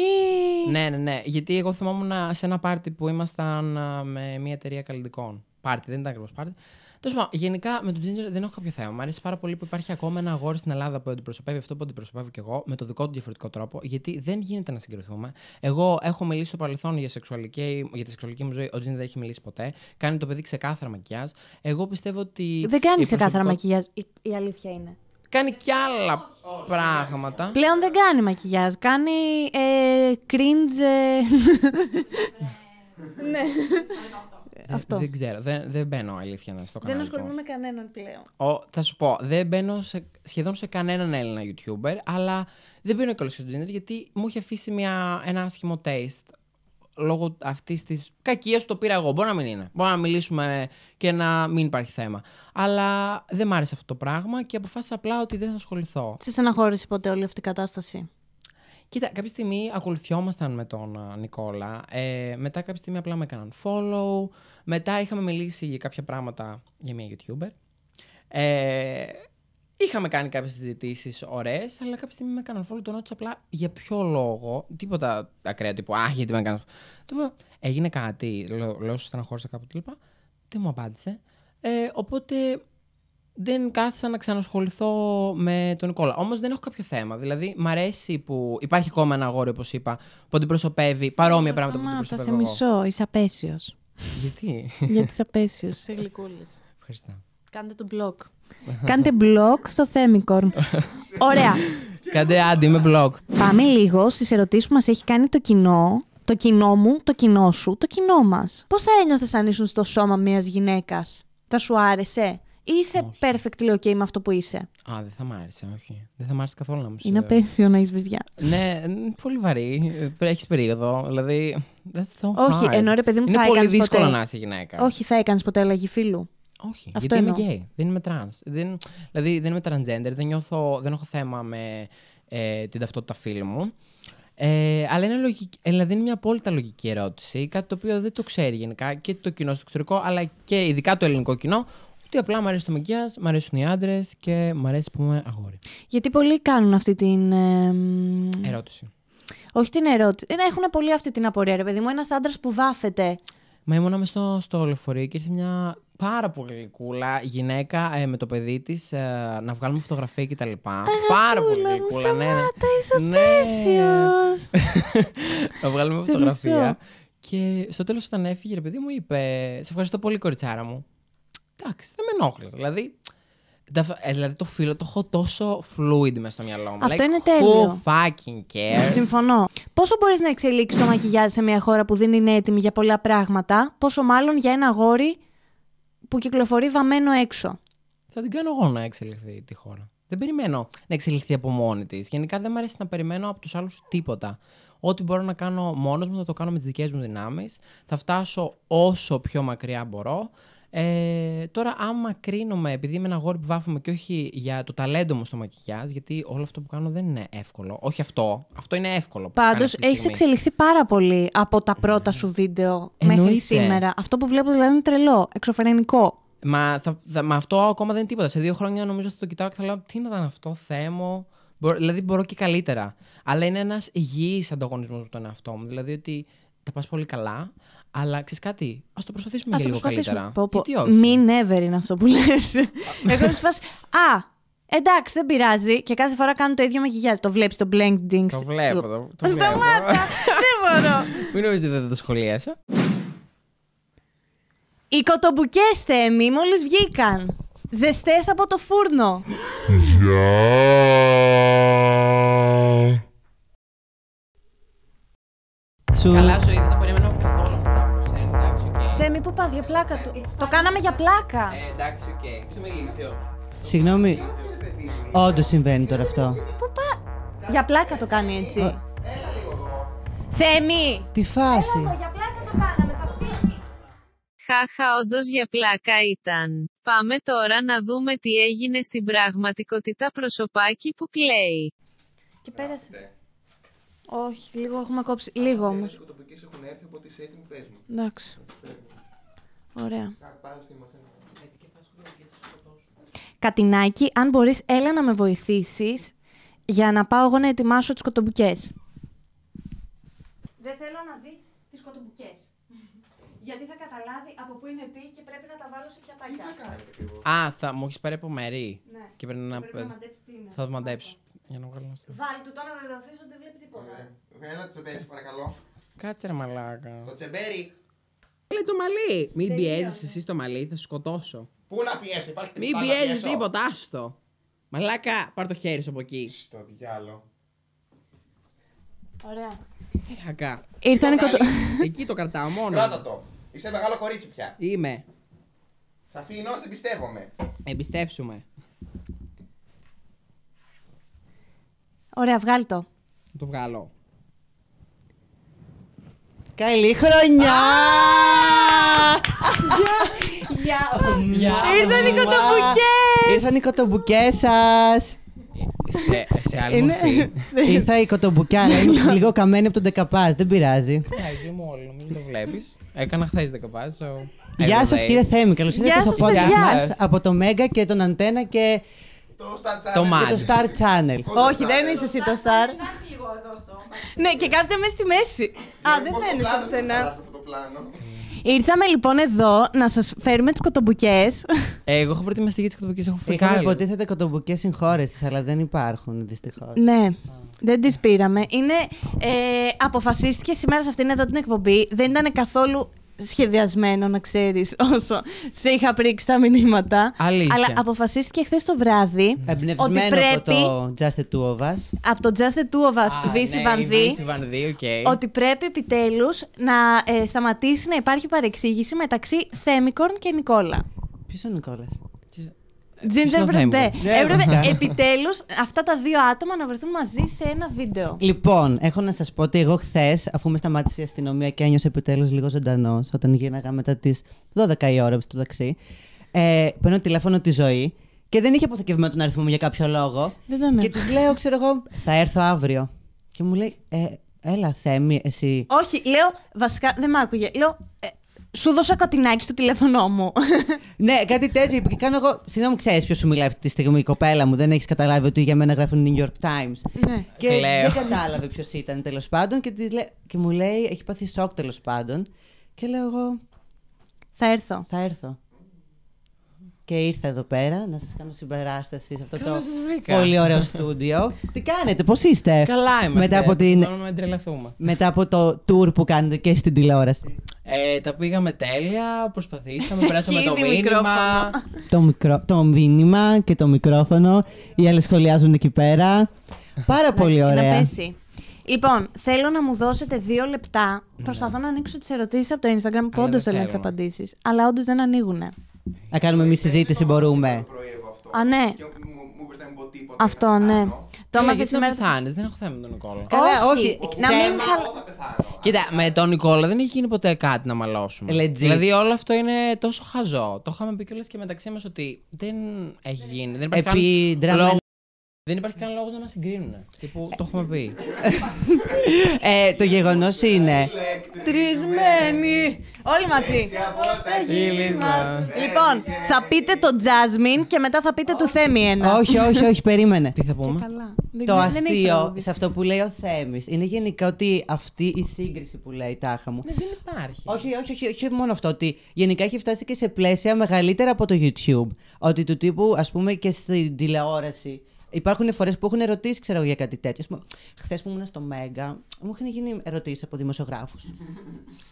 Ναι, ναι, ναι. Γιατί εγώ θυμόμουν σε ένα πάρτι που ήμασταν με μια εταιρεία καλλιτικών. Πάρτι, δεν ήταν ακριβώς πάρτι. Τέλος πάντων, γενικά με τον Τζίντζερ δεν έχω κάποιο θέμα. Μ' αρέσει πάρα πολύ που υπάρχει ακόμα ένα αγόρι στην Ελλάδα που αντιπροσωπεύει αυτό που αντιπροσωπεύω και εγώ, με το δικό του διαφορετικό τρόπο, γιατί δεν γίνεται να συγκριθούμε. Εγώ έχω μιλήσει στο παρελθόν για, σεξουαλική, για τη σεξουαλική μου ζωή, ο Τζίντζερ δεν έχει μιλήσει ποτέ. Κάνει το παιδί ξεκάθαρα μακιά. Εγώ πιστεύω ότι. Δεν κάνει προσωπικό... ξεκάθαρα μακιά, η αλήθεια είναι κάνει κι άλλα πράγματα. Πλέον δεν κάνει μακιγιάζ, κάνει ε, cringe... Ε, ναι. Ε, Αυτό. Δεν ξέρω, δεν, δεν μπαίνω αλήθεια να στο κανάλι. Δεν ασχολούμαι με κανέναν πλέον. Ο, θα σου πω, δεν μπαίνω σχεδόν σε κανέναν Έλληνα YouTuber, αλλά δεν μπαίνω καλώ στο Tinder γιατί μου είχε αφήσει μια, ένα άσχημο taste λόγω αυτής της κακίας το πήρα εγώ. Μπορεί να μην είναι. Μπορεί να μιλήσουμε και να μην υπάρχει θέμα. Αλλά δεν μ' άρεσε αυτό το πράγμα και αποφάσισα απλά ότι δεν θα ασχοληθώ. Σε στεναχώρησε ποτέ όλη αυτή η κατάσταση. Κοίτα, κάποια στιγμή ακολουθιόμασταν με τον ε, Νικόλα. Ε, μετά κάποια στιγμή απλά με έκαναν follow. Μετά είχαμε μιλήσει για κάποια πράγματα για μια YouTuber. Ε, Είχαμε κάνει κάποιες συζητήσεις ωραίες, αλλά κάποια στιγμή με έκαναν follow τον ρώτησα απλά για ποιο λόγο. Τίποτα ακραίο, τύπου Α, γιατί με έκαναν. Του Έγινε κάτι, λέω, σου στεναχώρησα κάπου κλπ. τι μου απάντησε. Ε, οπότε δεν κάθισα να ξανασχοληθώ με τον Νικόλα. Όμως δεν έχω κάποιο θέμα. Δηλαδή, μ' αρέσει που υπάρχει ακόμα ένα αγόρι, όπως είπα, που αντιπροσωπεύει παρόμοια πράγματα που αντιπροσωπεύω. Θα σε μισώ, είσαι απέσιος. Γιατί? Γιατί είσαι απέσιος, είσαι γλυκούλη. Ευχαριστώ. Κάντε τον blog. Κάντε blog στο Θέμικορν. Ωραία. Κάντε άντι με blog. Πάμε λίγο στις ερωτήσεις που μας έχει κάνει το κοινό. Το κοινό μου, το κοινό σου, το κοινό μας. Πώς θα ένιωθες αν ήσουν στο σώμα μιας γυναίκας, Θα σου άρεσε, ή είσαι όχι. perfectly okay με αυτό που είσαι. Α, δεν θα μ' άρεσε, όχι. Δεν θα μ' άρεσε καθόλου να μου σου. Είναι απέσιο να έχεις βυζιά. ναι, πολύ βαρύ. Έχεις περίοδο. Δηλαδή. That's so Όχι, ενώ ρε παιδί μου είναι θα Είναι πολύ δύσκολο να είσαι γυναίκα. Όχι, θα έκανες ποτέ αλλαγή φίλου. Όχι. γιατί εννοώ. είμαι γκέι. Δεν είμαι τρανς. Δεν, δηλαδή δεν είμαι transgender. Δεν, νιώθω, δεν έχω θέμα με ε, την ταυτότητα φίλη μου. Ε, αλλά είναι, λογική, ε, δηλαδή είναι μια απόλυτα λογική ερώτηση. Κάτι το οποίο δεν το ξέρει γενικά και το κοινό στο εξωτερικό, αλλά και ειδικά το ελληνικό κοινό. Ότι απλά μου αρέσει το μαγκιά, μου αρέσουν οι άντρες και μου αρέσει που είμαι αγόρι. Γιατί πολλοί κάνουν αυτή την. Ε, ερώτηση. Όχι την ερώτηση. Ε, ναι, έχουν πολύ αυτή την απορία, ρε παιδί μου. Ένας άντρας που βάφεται. Μα ήμουν μέσα στο, στο λεωφορείο και ήρθε μια πάρα πολύ γλυκούλα γυναίκα ε, με το παιδί της ε, να βγάλουμε φωτογραφία κτλ. Πάρα πολύ γλυκούλα. Ναι, ναι. είσαι ναι. να βγάλουμε φωτογραφία. Και στο τέλος, όταν έφυγε, ρε παιδί μου, είπε: Σε ευχαριστώ πολύ, κοριτσάρα μου. Εντάξει, δεν με ενόχλησε. Δηλαδή, ε, δηλαδή το φίλο το έχω τόσο fluid μέσα στο μυαλό μου. Αυτό like, είναι τέλειο. Who fucking cares. Συμφωνώ. Πόσο μπορείς να εξελίξεις το μακιγιάζ σε μια χώρα που δεν είναι έτοιμη για πολλά πράγματα, πόσο μάλλον για ένα γόρι που κυκλοφορεί βαμμένο έξω. Θα την κάνω εγώ να εξελιχθεί τη χώρα. Δεν περιμένω να εξελιχθεί από μόνη της. Γενικά δεν μου αρέσει να περιμένω από τους άλλους τίποτα. Ό,τι μπορώ να κάνω μόνος μου θα το κάνω με τις δικές μου δυνάμεις. Θα φτάσω όσο πιο μακριά μπορώ. Ε, τώρα, άμα κρίνομαι, επειδή είμαι ένα γόρι που βάφουμε και όχι για το ταλέντο μου στο μακιγιάζ, γιατί όλο αυτό που κάνω δεν είναι εύκολο. Όχι αυτό. Αυτό είναι εύκολο. Πάντω, έχει εξελιχθεί πάρα πολύ από τα πρώτα σου βίντεο μέχρι σήμερα. Αυτό που βλέπω δηλαδή είναι τρελό, εξωφρενικό. Μα, θα, μα αυτό ακόμα δεν είναι τίποτα. Σε δύο χρόνια νομίζω θα το κοιτάω και θα λέω τι ήταν αυτό, θέμο. δηλαδή μπορώ και καλύτερα. Αλλά είναι ένας υγιής ανταγωνισμός με τον εαυτό μου. Δηλαδή ότι τα πας πολύ καλά, αλλά ξέρεις κάτι, ας το προσπαθήσουμε ας για λίγο καλύτερα. Πω, πω. Γιατί Μην ever είναι αυτό που λες. Εγώ σου φάση. Α, εντάξει, δεν πειράζει. Και κάθε φορά κάνω το ίδιο με γυγιά. Το βλέπεις το blending. Το βλέπω. Το, το Σταμάτα. δεν μπορώ. Μην νομίζετε ότι δεν το σχολίασα. Οι κοτομπουκές θέμη μόλις βγήκαν. Ζεστές από το φούρνο. Γεια! Καλά, σου είδε το περιμένω πού πας, για πλάκα του. Το κάναμε για πλάκα. Ε, εντάξει, οκ. ηλίθιο. Συγγνώμη. Όντως συμβαίνει τώρα αυτό. Πού πα. Για πλάκα το κάνει έτσι. Θέμη! Τη φάση. για πλάκα το κάναμε, θα Χάχα, όντως για πλάκα ήταν. Πάμε τώρα να δούμε τι έγινε στην πραγματικότητα προσωπάκι που κλαίει. Και πέρασε. Όχι, λίγο έχουμε κόψει. Λίγο όμως. Οι έχουν έρθει, μου. Εντάξει. Ωραία. Κατινάκη, αν μπορείς, έλα να με βοηθήσεις για να πάω εγώ να ετοιμάσω τις κοτομπουκές. Δεν θέλω να δει τις κοτομπουκές. Γιατί θα καταλάβει από πού είναι τι και πρέπει να τα βάλω σε πιατάκια. Α, θα μου έχεις πάρει από μέρη. Ναι. Και πρέπει να, πρέπει να τι είναι. Θα το μαντέψω. Για να βγάλω Βάλει του τώρα να ότι δεν βλέπει τίποτα. τσεμπέρι, παρακαλώ. Κάτσε ρε μαλάκα. Το τσεμπέρι. Λέει το μαλλί. Μην πιέζεις εσύ το μαλλί, θα σκοτώσω. Πού να πιέσει, υπάρχει Μην πιέζει τίποτα, άστο. Μαλάκα, πάρ το χέρι σου από εκεί. Στο διάλο. Ωραία. Χακά. Ήρθαν κοτό. Εκεί το κρατάω μόνο. Κράτα το. Είσαι μεγάλο κορίτσι πια. Είμαι. Σ' αφήνω, σε εμπιστεύομαι. Εμπιστεύσουμε. Ωραία, βγάλ το. Το βγάλω. Καλή χρονιά! Γεια! Γεια! Ήρθαν οι κοτομπουκές! Ήρθαν οι κοτομπουκές σας! Σε, άλλη είναι... μορφή. Ήρθα η κοτομπουκιά, είναι λίγο καμένη από τον Δεκαπάζ. Δεν πειράζει. Εντάξει, ναι, μου όλο, μην το βλέπεις. Έκανα χθες Δεκαπάζ. Γεια σας, κύριε Θέμη. Καλώς ήρθατε στο podcast από το Μέγκα και τον Αντένα και. Το Star Channel. Όχι, δεν είσαι εσύ το Star. Ναι, και κάθεται μέσα στη μέση. Α, δεν φαίνεται πουθενά. Ήρθαμε λοιπόν εδώ να σας φέρουμε τις κοτομπουκές. Ε, εγώ έχω προετοιμαστεί για τις κοτομπουκές, έχω φρικάρει. Είχαμε υποτίθεται κοτομπουκές συγχώρεσης, αλλά δεν υπάρχουν δυστυχώς. Ναι. Δεν τις πήραμε. Είναι, ε, αποφασίστηκε σήμερα σε αυτήν εδώ την εκπομπή. Δεν ήταν καθόλου σχεδιασμένο, να ξέρεις, όσο σε είχα πρίξει τα μηνύματα. Αλλά αποφασίστηκε χθες το βράδυ. Εμπνευσμένο ότι πρέπει, από το Just the Two of Us. Από το Just the Two of Us, ναι, Ότι πρέπει επιτέλους να ε, σταματήσει να υπάρχει παρεξήγηση μεταξύ Θέμικορν και Νικόλα. Ποιος ο Νικόλας. Ginger ε, Βρετέ. Ναι. Ναι, Έπρεπε ναι. επιτέλους αυτά τα δύο άτομα να βρεθούν μαζί σε ένα βίντεο. Λοιπόν, έχω να σας πω ότι εγώ χθες, αφού με σταμάτησε η αστυνομία και ένιωσε επιτέλους λίγο ζωντανός, όταν γίναγα μετά τις 12 η ώρα στο ταξί, ε, παίρνω τηλέφωνο τη ζωή και δεν είχε αποθηκευμένο τον αριθμό μου για κάποιο λόγο. Δεν τον και της λέω, ξέρω εγώ, θα έρθω αύριο. Και μου λέει, ε, έλα, Θέμη, εσύ. Όχι, λέω, βασικά δεν μ' άκουγε. Λέω, ε, σου δώσα κατηνάκι στο τηλέφωνό μου. ναι, κάτι τέτοιο. Κάνω εγώ. Συγγνώμη, ξέρεις ποιος σου μιλάει αυτή τη στιγμή, η κοπέλα μου. Δεν έχεις καταλάβει ότι για μένα γράφουν New York Times. Ναι. Και Λέω. δεν κατάλαβε ποιος ήταν τέλος πάντων. Και, και μου λέει, έχει πάθει σοκ τέλος πάντων. Και λέω εγώ. Θα έρθω. Θα έρθω και ήρθα εδώ πέρα να σας κάνω συμπεράστασης σε αυτό το πολύ ωραίο στούντιο. Τι κάνετε, πώς είστε. Καλά είμαστε, μετά από την... Μετά από το tour που κάνετε και στην τηλεόραση. Ε, τα πήγαμε τέλεια, προσπαθήσαμε, περάσαμε το μήνυμα. το, μήνυμα και το μικρόφωνο, οι άλλοι σχολιάζουν εκεί πέρα. Πάρα πολύ ωραία. Λοιπόν, θέλω να μου δώσετε δύο λεπτά. Ναι. Προσπαθώ να ανοίξω τις ερωτήσεις από το Instagram που όντω θέλω τι απαντήσεις. Αλλά όντως δεν ανοίγουν. Να κάνουμε εμείς συζήτηση, μπορούμε. Α, ναι. Αυτό, ναι. Το άμα δεν πεθάνεις, δεν έχω θέμα με τον Νικόλα. Καλά, όχι. Να μην Κοίτα, με τον Νικόλα δεν έχει γίνει ποτέ κάτι να μαλώσουμε. Δηλαδή όλο αυτό είναι τόσο χαζό. Το είχαμε πει κιόλας και μεταξύ μας ότι δεν έχει γίνει. Δεν υπάρχει δεν υπάρχει καν λόγος να μας συγκρίνουν. Τύπου, το έχουμε πει. ε, το γεγονός είναι. Τρισμένοι! Όλοι μαζί. Λοιπόν, θα πείτε το Τζάσμιν και μετά θα πείτε του Θέμη ένα. Όχι, όχι, όχι, περίμενε. Τι θα πούμε. Το αστείο σε αυτό που λέει ο Θέμης είναι γενικά ότι αυτή η σύγκριση που λέει τάχα μου. Ναι, δεν υπάρχει. Όχι, όχι, όχι, όχι μόνο αυτό. Ότι γενικά έχει φτάσει και σε πλαίσια μεγαλύτερα από το YouTube. Ότι του τύπου, ας πούμε, και στην τηλεόραση υπάρχουν φορές που έχουν ερωτήσεις, για κάτι τέτοιο. Χθες που ήμουν στο Μέγκα, μου είχαν γίνει ερωτήσεις από δημοσιογράφους.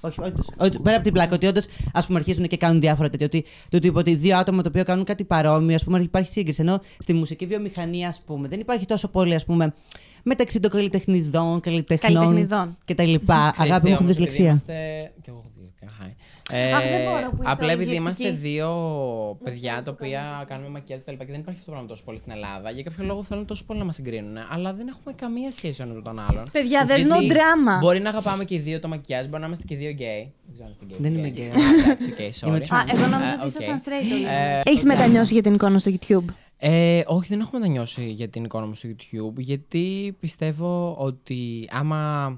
όχι, όχι, πέρα από την πλάκα, ότι όντως ας πούμε αρχίζουν και κάνουν διάφορα τέτοια. Ότι, το τύπο ότι δύο άτομα τα οποία κάνουν κάτι παρόμοιο, ας πούμε υπάρχει σύγκριση. Ενώ στη μουσική βιομηχανία, ας πούμε, δεν υπάρχει τόσο πολύ, ας πούμε, μεταξύ των καλλιτεχνιδών, καλλιτεχνών λοιπά. Αγάπη μου, έχω δυσλεξία. Είμαστε... Ε, Αχ, δεν μπορώ απλά επειδή είμαστε δύο παιδιά τα οποία κάνουμε μακιάζ και τα λοιπά και δεν υπάρχει αυτό το πράγμα τόσο πολύ στην Ελλάδα. Για κάποιο λόγο θέλουν τόσο πολύ να μας συγκρίνουν. Αλλά δεν έχουμε καμία σχέση ο ένας με τον άλλον. Παιδιά, δεν είναι ντράμα. Μπορεί να αγαπάμε και οι δύο το μακιάζ, μπορεί να είμαστε και οι δύο γκέι. Δεν είμαι γκέι. Εγώ νόμιζα ε, ότι ήσασταν straight. Ε, Έχεις μετανιώσει για την εικόνα στο YouTube. Ε, όχι, δεν έχω μετανιώσει για την εικόνα μου στο YouTube, γιατί πιστεύω ότι άμα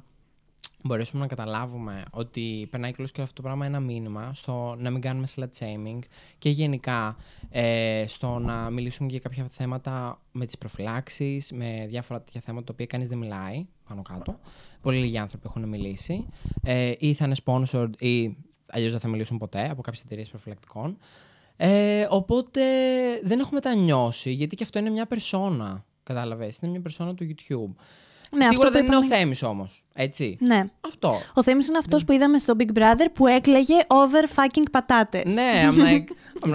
μπορέσουμε να καταλάβουμε ότι περνάει και αυτό το πράγμα ένα μήνυμα στο να μην κάνουμε slut shaming και γενικά ε, στο να μιλήσουμε για κάποια θέματα με τις προφυλάξεις, με διάφορα τέτοια θέματα τα οποία κανείς δεν μιλάει πάνω κάτω. Πολύ λίγοι άνθρωποι έχουν μιλήσει ε, ή θα είναι sponsored ή αλλιώς δεν θα μιλήσουν ποτέ από κάποιες εταιρείες προφυλακτικών. Ε, οπότε δεν έχουμε τα νιώσει γιατί και αυτό είναι μια περσόνα, κατάλαβες, είναι μια περσόνα του YouTube. Ναι, Σίγουρα δεν είναι ο Θέμης όμως. Έτσι. Ναι. Αυτό. Ο Θέμης είναι αυτός που είδαμε στο Big Brother που έκλαιγε over fucking πατάτες. Ναι, I'm like.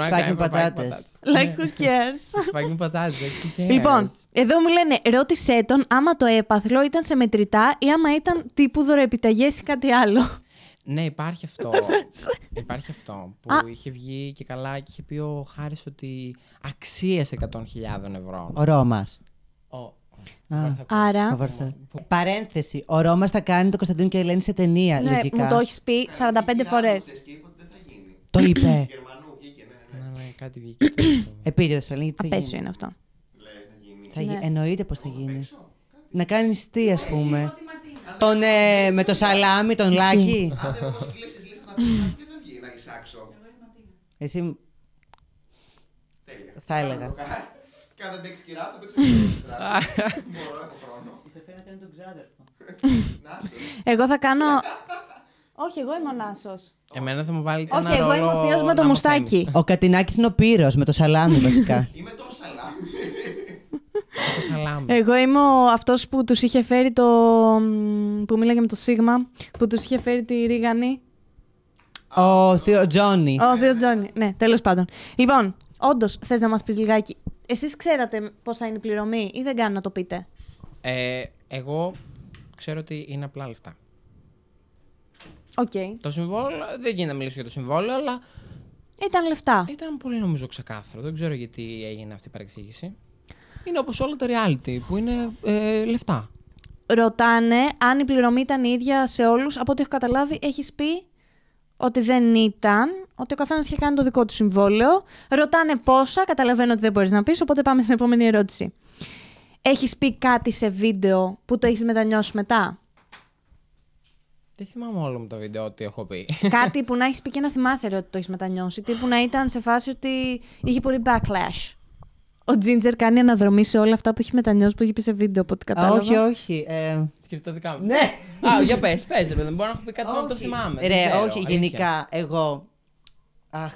fucking πατάτες. Like ναι. who cares. fucking πατάτε, like who cares. Λοιπόν, εδώ μου λένε, ρώτησέ τον άμα το έπαθλο ήταν σε μετρητά ή άμα ήταν τύπου δωρεπιταγέ ή κάτι άλλο. Ναι, υπάρχει αυτό. υπάρχει αυτό που είχε βγει και καλά και είχε πει ο Χάρης ότι αξίες 100.000 ευρώ. Ο Ρώμας. Άρα. Παρένθεση. Ο Ρώμα θα κάνει το Κωνσταντίνο και η Ελένη σε ταινία. Ναι, λογικά. μου το έχεις πει 45 φορέ. Το είπε. Ναι, ναι, ναι. Κάτι βγήκε. Επίτηδε Απέσιο είναι αυτό. Θα ναι. Εννοείται πως θα γίνει. Να κάνεις τι, ας ε, πούμε. Ε, τον, ε, με το σαλάμι, τον λάκι. Αν δεν προσκλήσει θα πει θα βγει να εισάξω. Εσύ. Θα έλεγα. Και δεν παίξεις κυρά, θα παίξει κυρά. Μπορώ, έχω χρόνο. Σε φαίνεται είναι τον ξάδερφο. Εγώ θα κάνω... Όχι, εγώ είμαι ο Νάσος. Εμένα θα μου βάλει Όχι, εγώ είμαι ο Θεό με το μουστάκι. Ο Κατινάκης είναι ο Πύρος με το σαλάμι, βασικά. Είμαι το σαλάμι. Εγώ είμαι αυτός που τους είχε φέρει το. που μίλαγε με το Σίγμα, που τους είχε φέρει τη ρίγανη. Ο Θεό Τζόνι. Ο Θεό Τζόνι, ναι, τέλος πάντων. Λοιπόν, όντως, θες να μας πεις λιγάκι Εσείς ξέρατε πώς θα είναι η πληρωμή ή δεν κάνω να το πείτε. Ε, εγώ ξέρω ότι είναι απλά λεφτά. Okay. Το συμβόλαιο, δεν γίνεται να μιλήσω για το συμβόλαιο, αλλά. Ήταν λεφτά. Ήταν πολύ νομίζω ξεκάθαρο. Δεν ξέρω γιατί έγινε αυτή η παρεξήγηση. Είναι όπως όλα τα reality που είναι ε, λεφτά. Ρωτάνε αν η πληρωμή ήταν η ίδια σε όλους. Από ό,τι έχω καταλάβει, έχεις πει ότι δεν ήταν, ότι ο καθένας είχε κάνει το δικό του συμβόλαιο. Ρωτάνε πόσα, καταλαβαίνω ότι δεν μπορείς να πεις, οπότε πάμε στην επόμενη ερώτηση. Έχεις πει κάτι σε βίντεο που το έχεις μετανιώσει μετά. Δεν θυμάμαι όλο μου το βίντεο ότι έχω πει. Κάτι που να έχεις πει και να θυμάσαι ότι το έχεις μετανιώσει. Τι που να ήταν σε φάση ότι είχε πολύ backlash. Ο Τζίντζερ κάνει αναδρομή σε όλα αυτά που έχει μετανιώσει, που έχει πει σε βίντεο, από ό,τι κατάλαβα. Όχι, όχι. Ε... Ναι. Α, για πες, πες, δεν μπορώ να έχω πει κάτι που το θυμάμαι. Ρε, όχι, γενικά, εγώ. Αχ.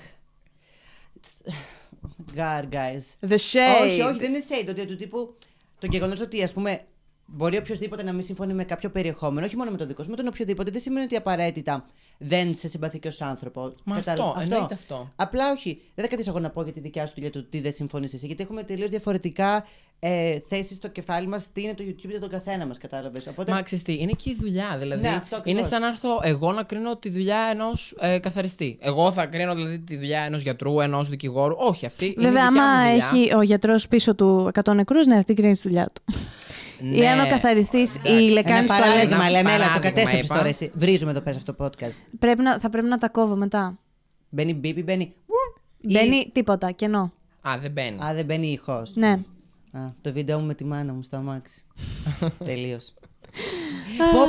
God, guys. The shade. Όχι, όχι, δεν είναι shade. Ότι του τύπου. Το γεγονός ότι, ας πούμε, μπορεί οποιοδήποτε να μην συμφωνεί με κάποιο περιεχόμενο, όχι μόνο με το δικό σου, με τον οποιοδήποτε, δεν σημαίνει ότι απαραίτητα δεν σε συμπαθεί και ως άνθρωπο. Μα αυτό, αυτό. αυτό. Απλά όχι. Δεν θα καθίσω εγώ να πω για τη δικιά σου δουλειά του τι δεν συμφωνείς εσύ, γιατί έχουμε τελείως διαφορετικά ε, θέσεις στο κεφάλι μας τι είναι το YouTube για τον καθένα μας, κατάλαβες. Οπότε... Μα τι, είναι και η δουλειά. Δηλαδή, ναι, αυτό είναι σαν να έρθω εγώ να κρίνω τη δουλειά ενός ε, καθαριστή. Εγώ θα κρίνω δηλαδή, τη δουλειά ενός γιατρού, ενός δικηγόρου. Όχι, αυτή Βέβαια, είναι η δουλειά. Βέβαια, άμα έχει ο γιατρός πίσω του 100 νεκρούς, ναι, αυτή κρίνει τη δουλειά του. Ναι, ή αν ο καθαριστής ή λεκάνη του παράδειγμα, λέμε, έλα, το κατέστρεψες τώρα εσύ. Βρίζουμε εδώ πέρα αυτό το podcast. Πρέπει να, θα πρέπει να τα κόβω μετά. Μπαίνει μπίπι, μπαίνει. Μπαίνει τίποτα, κενό. Α, δεν μπαίνει. Α, δεν μπαίνει ηχός. Ναι το βίντεο μου με τη μάνα μου στο αμάξι. Τελείως.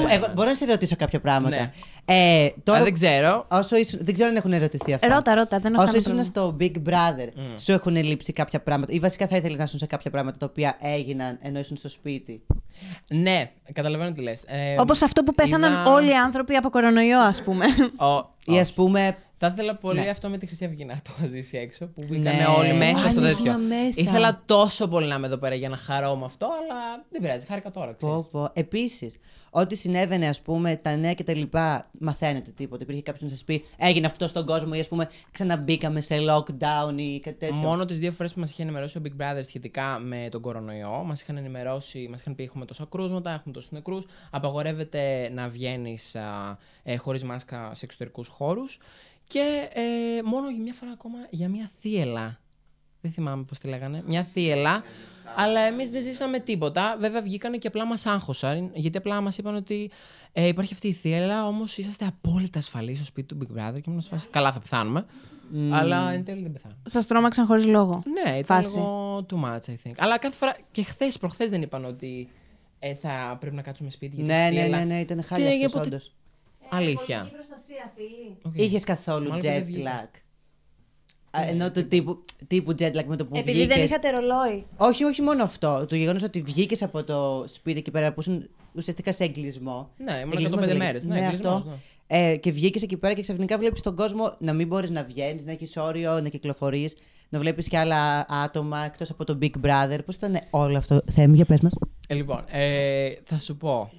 Ε, μπορώ να σε ρωτήσω κάποια πράγματα. Ναι. Ε, δεν ξέρω. δεν ξέρω αν έχουν ερωτηθεί αυτά. Ρώτα, ρώτα. όσο ήσουν στο Big Brother, mm. σου έχουν λείψει κάποια πράγματα. Ή βασικά θα ήθελες να ήσουν σε κάποια πράγματα τα οποία έγιναν ενώ ήσουν στο σπίτι. Ναι, καταλαβαίνω τι λες. Όπως αυτό που πέθαναν όλοι οι άνθρωποι από κορονοϊό, ας πούμε. ή ας πούμε θα ήθελα πολύ ναι. αυτό με τη Χρυσή Αυγή να το ζήσει έξω. Που μπήκαν ναι. όλοι μέσα στο τέτοιο. Μέσα. Ήθελα τόσο πολύ να είμαι εδώ πέρα για να χαρώ με αυτό, αλλά δεν πειράζει. Χάρηκα τώρα. Πω, πω. Επίσης, ό,τι συνέβαινε, ας πούμε, τα νέα και τα λοιπά, μαθαίνετε τίποτα. Υπήρχε κάποιος να σας πει, έγινε αυτό στον κόσμο ή ας πούμε, ξαναμπήκαμε σε lockdown ή κάτι τέτοιο. Μόνο τις δύο φορές που μας είχε ενημερώσει ο Big Brother σχετικά με τον κορονοϊό, μας είχαν ενημερώσει, μας είχαν πει, έχουμε τόσα κρούσματα, έχουμε τόσους νεκρούς. Απαγορεύεται να βγαίνεις ε, χωρίς μάσκα σε εξωτερικούς χώρους. Και ε, μόνο για μια φορά ακόμα για μια θύελα. Δεν θυμάμαι πώς τη λέγανε. Μια θύελα. Αλλά εμείς δεν ζήσαμε τίποτα. Βέβαια, βγήκανε και απλά μας άγχωσαν. Γιατί απλά μας είπαν ότι ε, υπάρχει αυτή η θύελα, όμως είσαστε απόλυτα ασφαλείς στο σπίτι του Big Brother. Και είπαν Καλά, θα πεθάνουμε. Mm. Αλλά εν τέλει δεν πεθάνουμε. Σας τρόμαξαν χωρίς λόγο. Ναι, ήταν Φάση. λίγο too much, I think. Αλλά κάθε φορά. Και χθες, προχθές δεν είπαν ότι ε, θα πρέπει να κάτσουμε σπίτι. ναι, ναι, ναι, ναι, ήταν χάρη αυτό, Αλήθεια. προστασία, Είχες καθόλου jet lag. Ενώ το τύπου, τύπου jet lag με το που Επειδή βγήκες... δεν είχατε ρολόι. Όχι, όχι μόνο αυτό. Το γεγονός ότι βγήκες από το σπίτι εκεί πέρα που ήσουν ουσιαστικά σε εγκλισμό. Ναι, ήμουν 15 μέρες. Ναι, ναι, αυτό. Ναι. Ε, και βγήκες εκεί πέρα και ξαφνικά βλέπεις τον κόσμο να μην μπορείς να βγαίνεις, να έχεις όριο, να κυκλοφορείς, να βλέπεις και άλλα άτομα εκτός από τον Big Brother. Πώς ήταν όλο αυτό, Θέμη, για πες μας. Ε, λοιπόν, ε, θα σου πω.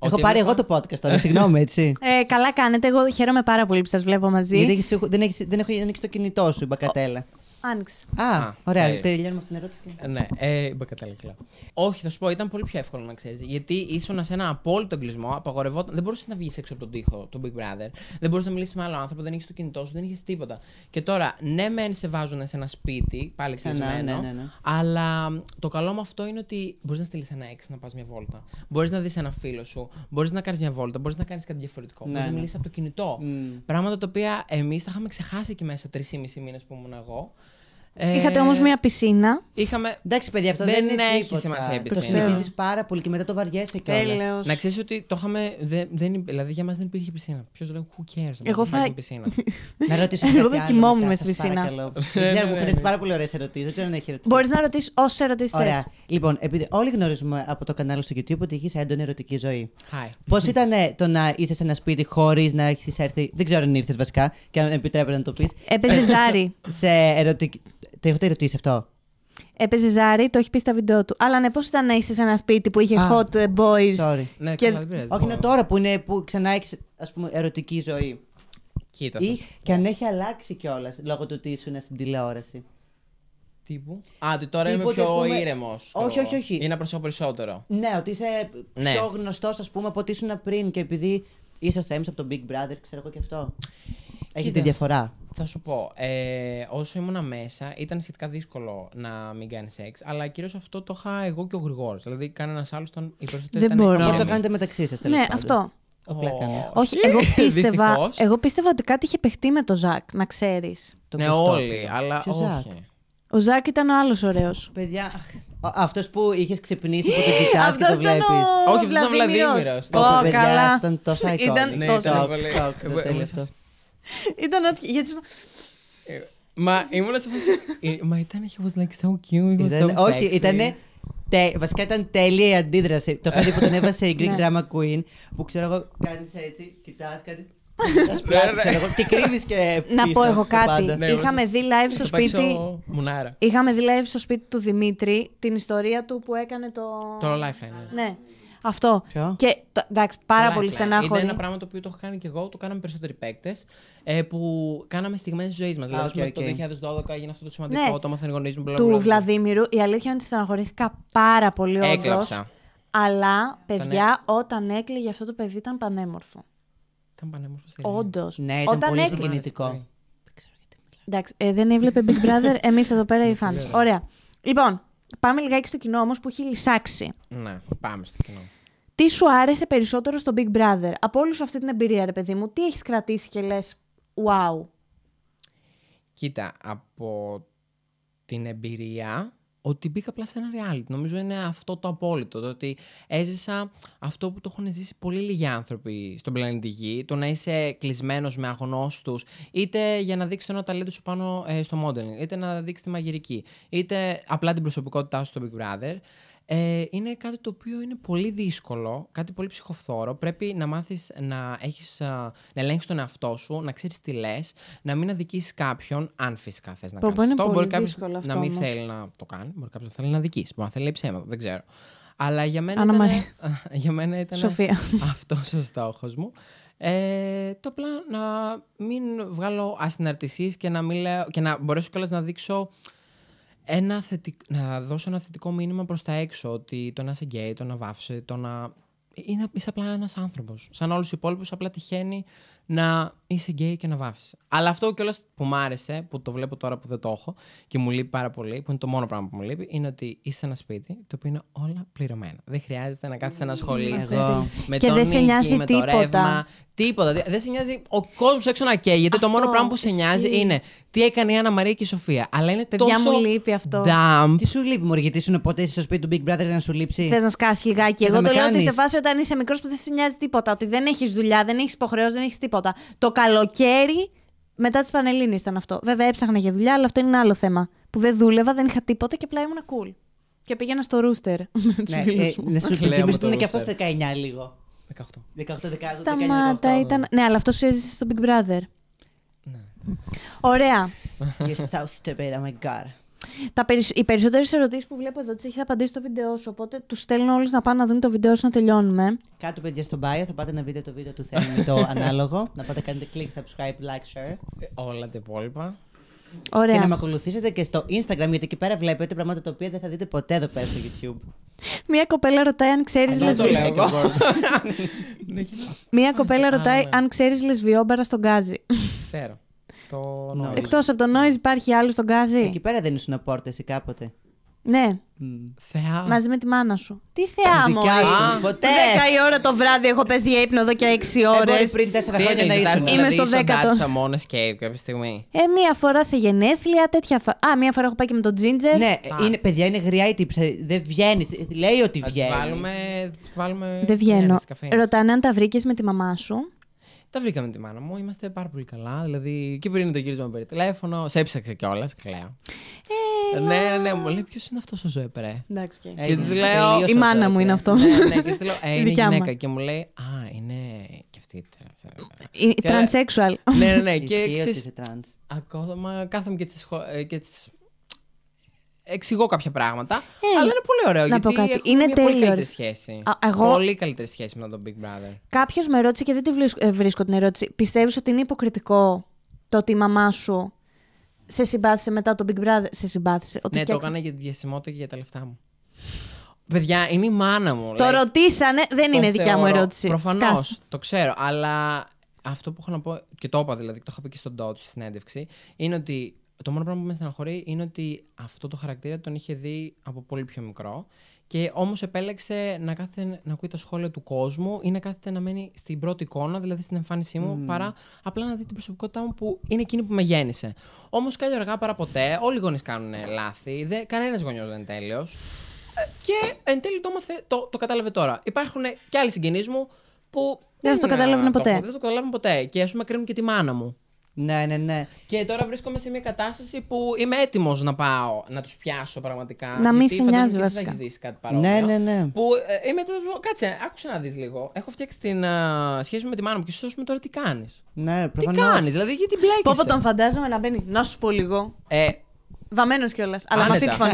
Έχω πάρει εγώ, το podcast τώρα, συγγνώμη, έτσι. Ε, καλά κάνετε. Εγώ χαίρομαι πάρα πολύ που σας βλέπω μαζί. Γιατί έχεις, δεν, έχεις, δεν, δεν έχεις το κινητό σου, η μπακατέλα. Άνοιξε. Α, ωραία. Ε, Τελειώνουμε αυτήν την ερώτηση. Και... Ε, ναι, ε, κατάλαβα. Όχι, θα σου πω, ήταν πολύ πιο εύκολο να ξέρεις. Γιατί ήσουν σε ένα απόλυτο εγκλισμό, απαγορευόταν. Δεν μπορούσες να βγεις έξω από τον τοίχο του Big Brother. Δεν μπορούσες να μιλήσεις με άλλο άνθρωπο, δεν είχες το κινητό σου, δεν είχες τίποτα. Και τώρα, ναι, μεν σε βάζουν σε ένα σπίτι, πάλι ξανά. Ναι, ναι, ναι, αλλά το καλό με αυτό είναι ότι μπορείς να στείλεις ένα έξι να πας μια βόλτα. Μπορείς να δεις ένα φίλο σου, μπορείς να κάνεις μια βόλτα, μπορείς να κάνεις κάτι διαφορετικό. Ναι, μπορείς να ναι. μιλήσεις από το κινητό. Mm. Πράγματα τα οποία εμείς τα είχαμε ξεχάσει εκεί μέσα 3,5 μήνες που ήμουν εγώ. Είχατε όμως ε, μία πισίνα. Είχαμε... Εντάξει, παιδιά, αυτό δεν, δεν έχει σημασία η πισίνα. Ναι. πάρα πολύ και μετά το βαριέσαι κιόλας. Να ξέρεις ότι το είχαμε. Δεν, δεν, δηλαδή για μας δεν υπήρχε πισίνα. Ποιος λέει, who cares. Εγώ θα. πισίνα. να ρωτήσω. Εγώ δεν κοιμόμουν με στην πισίνα. Δεν μου έχουν ναι, ναι, πάρα πολύ ωραίε ερωτήσεις. Δεν ξέρω αν έχει ερωτήσει. Μπορείς να ρωτήσεις όσες ερωτήσεις θες. Λοιπόν, επειδή όλοι γνωρίζουμε από το κανάλι στο YouTube ότι έχεις έντονη ερωτική ζωή. Πώς ήταν ε, το να είσαι σε ένα σπίτι χωρίς να έχεις έρθει. Δεν ξέρω αν ήρθες βασικά και αν επιτρέπεται να το πεις. Έπαιζε ζάρι. Σε ερωτική τι είσαι αυτό. Έπαιζε ζάρι, το έχει πει στα βίντεο του. Αλλά ναι, πώς ήταν να είσαι σε ένα σπίτι που είχε ah, hot ε, boys. Sorry. Ναι, και... καλά, δεν Όχι, είναι τώρα που, είναι, που ξανά έχεις ερωτική ζωή. Κοίτα. Ή, και αν έχει αλλάξει κιόλας λόγω του ότι ήσουν στην τηλεόραση. Τύπου. Α, ότι τώρα Τύπου, είμαι πιο πούμε... ήρεμος. Όχι, όχι, όχι. Είναι να περισσότερο. Ναι, ότι είσαι ναι. πιο γνωστός, ας πούμε, από ότι ήσουν πριν και επειδή είσαι ο Θέμης από τον Big Brother, ξέρω εγώ κι αυτό. Έχεις τη διαφορά. Θα σου πω, ε, όσο ήμουνα μέσα ήταν σχετικά δύσκολο να μην κάνει σεξ, αλλά κυρίως αυτό το είχα εγώ και ο Γρηγόρης. Δηλαδή, κανένα άλλος τον. Οι Δεν ήταν να το κάνετε μεταξύ σας τελικά. Ναι, πάντων. αυτό. oh. Όχι, εγώ πίστευα, εγώ πίστευα ότι κάτι είχε παιχτεί με τον Ζακ, να ξέρεις. Ναι, όλοι, αλλά όχι. Ο Ζακ ήταν ο άλλος ωραίος. Παιδιά. Αυτός που είχες ξυπνήσει από το κοιτάς και το βλέπει. Όχι, αυτός ήταν ο Βλαδίμιο. Ω, καλά. Ήταν ναι, τόσο ακόμα. Ήταν τόσο Ήταν ό,τι... Γιατί ε, Μα ήμουν σε φάση. Ε, μα ήταν. He was like so cute. He was so sexy. Όχι, ήτανε. Βασικά ήταν τέλεια η αντίδραση. Το παιδί που τον έβασε η Greek ναι. Drama Queen. Που ξέρω εγώ, κάνεις έτσι, κοιτάς κάτι. Ναι, ναι, και κρύβεις και. Να πω εγώ κάτι. Είχαμε δει live στο σπίτι. Είχαμε δει live στο σπίτι του Δημήτρη την ιστορία του που έκανε το. Το Lifeline. Ναι. Αυτό. Και το, εντάξει, πάρα πολύ στενάχωρη. Είναι ένα πράγμα το οποίο το έχω κάνει και εγώ, το κάναμε περισσότεροι παίκτες. Ε, που κάναμε στιγμές τη ζωής μας. Okay, δηλαδή, το 2012 έγινε αυτό το σημαντικό, ναι, το μαθενγονίζουμε. Του μου. του Βλαδίμηρου. Η αλήθεια είναι ότι στεναχωρήθηκα πάρα πολύ όντως. Έκλαψα. Αλλά, παιδιά, όταν έκλαιγε αυτό το παιδί ήταν πανέμορφο. Ήταν πανέμορφο. Όντως. Ναι, ήταν όταν πολύ συγκινητικό. Εντάξει, ε, δεν έβλεπε Big Brother, εμείς εδώ πέρα οι fans. Ωραία. Λοιπόν, Πάμε λιγάκι στο κοινό όμως που έχει λυσάξει. Ναι, πάμε στο κοινό. Τι σου άρεσε περισσότερο στο Big Brother, από όλη σου αυτή την εμπειρία, ρε παιδί μου, τι έχεις κρατήσει και λες, wow. Κοίτα, από την εμπειρία ότι μπήκα απλά σε ένα reality. Νομίζω είναι αυτό το απόλυτο. Το ότι έζησα αυτό που το έχουν ζήσει πολύ λίγοι άνθρωποι στον πλανήτη Γη. Το να είσαι κλεισμένος με αγνώστους, είτε για να δείξεις ένα ταλέντο σου πάνω ε, στο modeling, είτε να δείξεις τη μαγειρική, είτε απλά την προσωπικότητά σου στο Big Brother ε, είναι κάτι το οποίο είναι πολύ δύσκολο, κάτι πολύ ψυχοφθόρο. Πρέπει να μάθεις να, έχεις, ε, να ελέγχεις τον εαυτό σου, να ξέρεις τι λες, να μην αδικήσεις κάποιον, αν φυσικά θες να κάνεις αυτό. μπορεί κάποιος αυτό να μην θέλει να το κάνει, μπορεί κάποιος να θέλει να αδικήσει, μπορεί να θέλει ψέματα, δεν ξέρω. Αλλά για μένα Άνα ήταν, για μένα ήταν Σοφία. αυτός ο στόχος μου. Ε, το απλά να μην βγάλω ασυναρτησίες και να, μην λέω, και να μπορέσω κιόλας να δείξω ένα θετικ... να δώσω ένα θετικό μήνυμα προς τα έξω ότι το να σε γκέι, το να βάφεσαι, το να... Ε, είναι, είσαι απλά ένας άνθρωπος. Σαν όλους οι υπόλοιπους απλά τυχαίνει να είσαι γκέι και να βάφει. Αλλά αυτό κιόλας που μ' άρεσε, που το βλέπω τώρα που δεν το έχω και μου λείπει πάρα πολύ, που είναι το μόνο πράγμα που μου λείπει, είναι ότι είσαι ένα σπίτι το οποίο είναι όλα πληρωμένα. Δεν χρειάζεται να κάθεσαι να ασχολείσαι με και τον δεν νίκη, με τίποτα. το ρεύμα. Τίποτα. Δεν σε νοιάζει ο κόσμος έξω να καίγεται. Αυτό, το μόνο πράγμα που σε νοιάζει είναι τι έκανε η Άννα Μαρία και η Σοφία. Αλλά είναι Παιδιά τόσο. μου λείπει αυτό. Τι σου λείπει, Μωρή, γιατί είναι ποτέ στο σπίτι του Big Brother να σου λείψει. Θες να σκάσεις λιγάκι. Θες Εγώ το λέω ότι σε φάση όταν είσαι μικρός που δεν σε νοιάζει τίποτα. Ότι δεν έχεις δουλειά, δεν έχεις υποχρεώσεις, δεν έχεις τίποτα. Το καλοκαίρι μετά τι Πανελίνε ήταν αυτό. Βέβαια έψαχνα για δουλειά, αλλά αυτό είναι ένα άλλο θέμα. Που δεν δούλευα, δεν είχα τίποτα και απλά ήμουν cool. Και πήγαινα στο ρούστερ. ναι, ε, να σου θυμίσω είναι και αυτός 19 λίγο. 18. 18, 18 Σταμάτα 18, ήταν. Ναι, αλλά αυτό σου έζησε στο Big Brother. Ναι. Ωραία. You're so stupid, oh my god. Τα Οι περισσότερες ερωτήσεις που βλέπω εδώ τις έχεις απαντήσει στο βίντεο σου. Οπότε τους στέλνω όλου να πάνε να δουν το βίντεο σου να τελειώνουμε. Κάτω παιδιά στο bio, θα πάτε να δείτε το βίντεο του Θέμη το ανάλογο. να πάτε κάνετε click, subscribe, like, share. Ε, όλα τα υπόλοιπα. Ωραία. Και να με ακολουθήσετε και στο Instagram, γιατί εκεί πέρα βλέπετε πράγματα τα οποία δεν θα δείτε ποτέ εδώ πέρα στο YouTube. Μία κοπέλα ρωτάει αν ξέρεις λεσβιόμπαρα. Ναι, Μία κοπέλα ρωτάει αν ξέρεις λεσβιόμπαρα στον Γκάζι. Ξέρω το ναι, Noise. Εκτός από το Noise υπάρχει άλλο στον Γκάζι. Εκεί πέρα δεν ήσουν πόρτες ή κάποτε. Ναι. Θεά. Μαζί με τη μάνα σου. Τι θεά μου. Ποτέ. 10 η ώρα το βράδυ έχω παίζει για ύπνο εδώ και 6 ώρε. Ε, πριν 4 χρόνια να ήσουν. Δηλαδή, Είμαι στο 10. Δεν μόνος και κάποια στιγμή. Ε, μία φορά σε γενέθλια, τέτοια. φορά. Α, μία φορά έχω πάει και με τον Τζίντζερ. Ναι, είναι, παιδιά είναι γριά η τύψη. Δεν βγαίνει. Λέει ότι βγαίνει. Βάλουμε, βάλουμε... Δεν βγαίνω. Ρωτάνε αν τα βρήκες με τη μαμά σου. Τα βρήκαμε τη μάνα μου, είμαστε πάρα πολύ καλά. Δηλαδή, και πριν το γύρισμα περί τηλέφωνο, σε έψαξε κιόλας, κλαίω. Ε, ναι, ναι, ναι μου λέει ποιος είναι αυτός ο Ζωεπρέ. Εντάξει, Και της λέω. Η μάνα μου είναι αυτό. Ναι, ναι και λέω. «Ε, είναι γυναίκα. Και μου λέει, Α, είναι και αυτή η τρανσέξουαλ. Ναι, ναι, ναι. Και ξέρει. Ακόμα κάθομαι και τις ε, εξηγώ κάποια πράγματα. αλλά είναι πολύ ωραίο. γιατί πω Είναι μια πολύ καλύτερη σχέση. Α, εγώ... Πολύ καλύτερη σχέση με τον Big Brother. Κάποιος με ρώτησε και δεν τη βρίσκω ε, την ερώτηση. Πιστεύεις ότι είναι υποκριτικό το ότι η μαμά σου σε συμπάθησε μετά τον Big Brother. Σε συμπάθησε. Ότι ναι, και... το έκανα για τη διασημότητα και για τα λεφτά μου. Παιδιά, είναι η μάνα μου. Το λέει. ρωτήσανε, δεν το είναι δικιά μου ερώτηση. Προφανώς, το ξέρω. Αλλά αυτό που έχω να πω, και το είπα δηλαδή, το είχα πει και στον Τότ στην έντευξη είναι ότι το μόνο πράγμα που με στεναχωρεί είναι ότι αυτό το χαρακτήρα τον είχε δει από πολύ πιο μικρό. Και όμως επέλεξε να, κάθεται, να ακούει τα σχόλια του κόσμου ή να κάθεται να μένει στην πρώτη εικόνα, δηλαδή στην εμφάνισή μου, παρά απλά να δει την προσωπικότητά μου που είναι εκείνη που με γέννησε. Όμως κάτι αργά παρά ποτέ, όλοι οι γονείς κάνουν λάθη, κανένας γονιός δεν είναι τέλειος. Και εν τέλει το, το, κατάλαβε τώρα. Υπάρχουν και άλλοι συγγενείς μου που. Δεν, το κατάλαβαν ποτέ. Δεν το καταλάβουν ποτέ. Και ας πούμε κρίνουν και τη μάνα μου. Ναι, ναι, ναι. Και τώρα βρίσκομαι σε μια κατάσταση που είμαι έτοιμος να πάω να τους πιάσω πραγματικά. Να μην σε νοιάζει βασικά. κάτι ναι, παρόμοιο. Ναι, ναι, ναι. Που ε, είμαι έτοιμος. Κάτσε, άκουσε να δεις λίγο. Έχω φτιάξει την ε, σχέση με τη μάνα μου και σου με τώρα τι κάνεις. Ναι, Τι κάνεις, δηλαδή γιατί μπλέκει. Πόπο τον φαντάζομαι να μπαίνει. Να σου πω λίγο. Ε, Βαμμένος κιόλας. Αλλά μα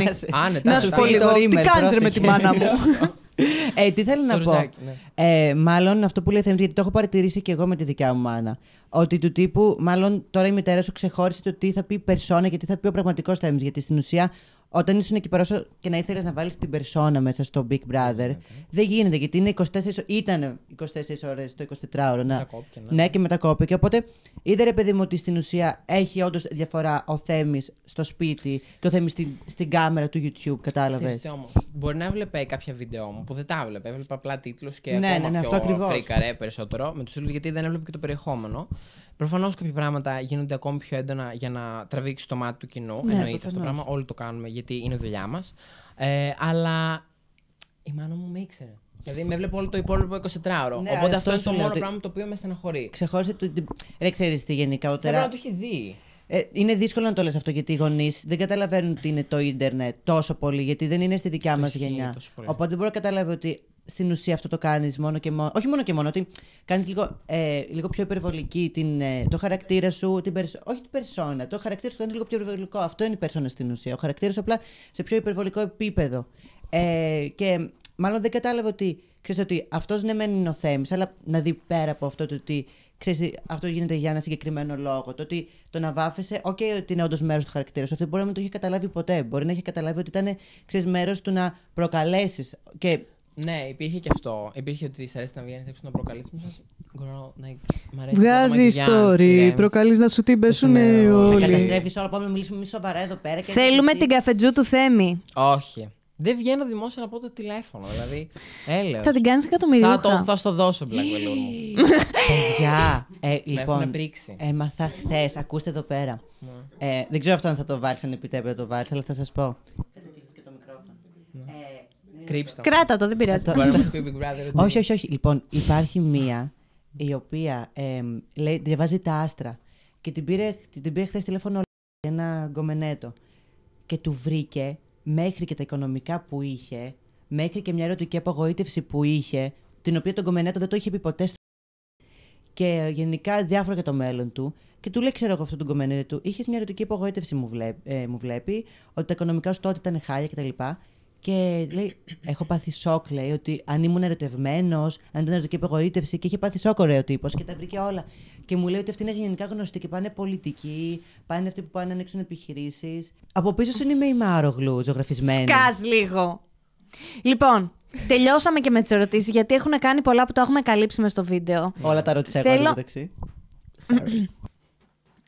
Άνετα, να σου πω λίγο. Τι κάνει με τη μάνα μου. ε, τι θέλω να πω. Ναι. Ε, μάλλον αυτό που λέει Θεμής, γιατί το έχω παρατηρήσει και εγώ με τη δικιά μου μάνα. Ότι του τύπου, μάλλον τώρα η μητέρα σου ξεχώρισε το τι θα πει η περσόνα και τι θα πει ο πραγματικός Θεμής. Γιατί στην ουσία όταν ήσουν εκεί πέρα και να ήθελες να βάλεις την περσόνα μέσα στο Big Brother, ναι, ναι, ναι. δεν γίνεται γιατί είναι 24, ήταν 24 ώρες το 24ωρο. Να, και ναι, και μετακόπηκε. Οπότε είδε ρε παιδί μου ότι στην ουσία έχει όντως διαφορά ο Θέμης στο σπίτι και ο Θέμης στην, στην κάμερα του YouTube. Κατάλαβες. όμως. Μπορεί να έβλεπε κάποια βίντεο μου που δεν τα έβλεπε. Έβλεπε απλά τίτλους και ναι, ακόμα ναι, ναι, πιο αυτό φρίκαρε περισσότερο με τους τίτλους γιατί δεν έβλεπε και το περιεχόμενο. Προφανώς κάποια πράγματα γίνονται ακόμη πιο έντονα για να τραβήξει το μάτι του κοινού. Ναι, Εννοείται προφανώς. αυτό το πράγμα. Όλοι το κάνουμε γιατί είναι δουλειά μας. Ε, αλλά η μάνα μου με ήξερε. Δηλαδή με έβλεπε όλο το υπόλοιπο 24ωρο. Ναι, Οπότε αυτό είναι το μόνο ότι... πράγμα το οποίο με στεναχωρεί. Ξεχώρισε το. Ρε, ξέρεις τι γενικότερα. Θέλω να το έχει δει. Ε, είναι δύσκολο να το λες αυτό γιατί οι γονείς δεν καταλαβαίνουν τι είναι το ίντερνετ τόσο πολύ, γιατί δεν είναι στη δικιά μα γενιά. Οπότε δεν μπορώ να καταλάβω ότι στην ουσία αυτό το κάνεις μόνο και μόνο. Όχι μόνο και μόνο, ότι κάνεις λίγο, ε, λίγο πιο υπερβολική την, ε, το χαρακτήρα σου. Την Όχι την περσόνα, το χαρακτήρα σου κάνει λίγο πιο υπερβολικό. Αυτό είναι η περσόνα στην ουσία. Ο χαρακτήρας απλά σε πιο υπερβολικό επίπεδο. Ε, και μάλλον δεν κατάλαβα ότι ξέρεις ότι αυτός ναι, μένει ο Θέμης, αλλά να δει πέρα από αυτό το ότι ξέρεις, αυτό γίνεται για ένα συγκεκριμένο λόγο. Το ότι το να βάφεσαι, okay, ότι είναι όντως μέρος του χαρακτήρα σου. Αυτό μπορεί να μην το είχε καταλάβει ποτέ. Μπορεί να είχε καταλάβει ότι ήταν μέρος του να προκαλέσεις. Και ναι, υπήρχε και αυτό. Υπήρχε ότι σ' αρέσει να βγαίνει έξω να προκαλεί. Βγάζει story, προκαλείς να σου την πέσουν όλοι. Να καταστρέφεις όλα, πάμε να μιλήσουμε εμείς σοβαρά εδώ πέρα. Θέλουμε την καφετζού του Θέμη. Όχι. Δεν βγαίνω δημόσια να πω το τηλέφωνο. Δηλαδή, έλεος. Θα την κάνεις εκατομμυρία. Θα, το, θα στο δώσω, Black μου. Παιδιά, ε, λοιπόν, έμαθα χθες. Ακούστε εδώ πέρα. Ναι. Ε, δεν ξέρω αυτό αν θα το βάλεις, αν επιτρέπετε να το βάλεις, αλλά θα σας πω. Κράτα το, δεν πειράζει. όχι, όχι, όχι. Λοιπόν, υπάρχει μία η οποία διαβάζει τα άστρα και την πήρε, την χθες τηλέφωνο ένα γκομενέτο και του βρήκε μέχρι και τα οικονομικά που είχε, μέχρι και μια ερωτική απογοήτευση που είχε, την οποία τον Κομμενέτο δεν το είχε πει ποτέ στο. Και γενικά διάφορα για το μέλλον του. Και του λέει: Ξέρω εγώ αυτόν τον Κομμενέτο, είχες μια ερωτική απογοήτευση, μου, βλέπ, ε, μου βλέπει, ότι τα οικονομικά σου τότε ήταν χάλια κτλ. Και λέει, έχω πάθει σοκ, λέει, ότι αν ήμουν ερωτευμένος, αν ήταν ερωτική απογοήτευση και είχε πάθει σοκ ωραίο τύπος και τα βρήκε όλα. Και μου λέει ότι αυτή είναι γενικά γνωστή και πάνε πολιτικοί, πάνε αυτοί που πάνε να ανοίξουν επιχειρήσεις. Από πίσω είναι η Μάρογλου, ζωγραφισμένη. Σκάς λίγο. Λοιπόν, τελειώσαμε και με τις ερωτήσεις, γιατί έχουν κάνει πολλά που το έχουμε καλύψει μες στο βίντεο. Όλα τα ρώτησα εγώ, Θέλω... Sorry.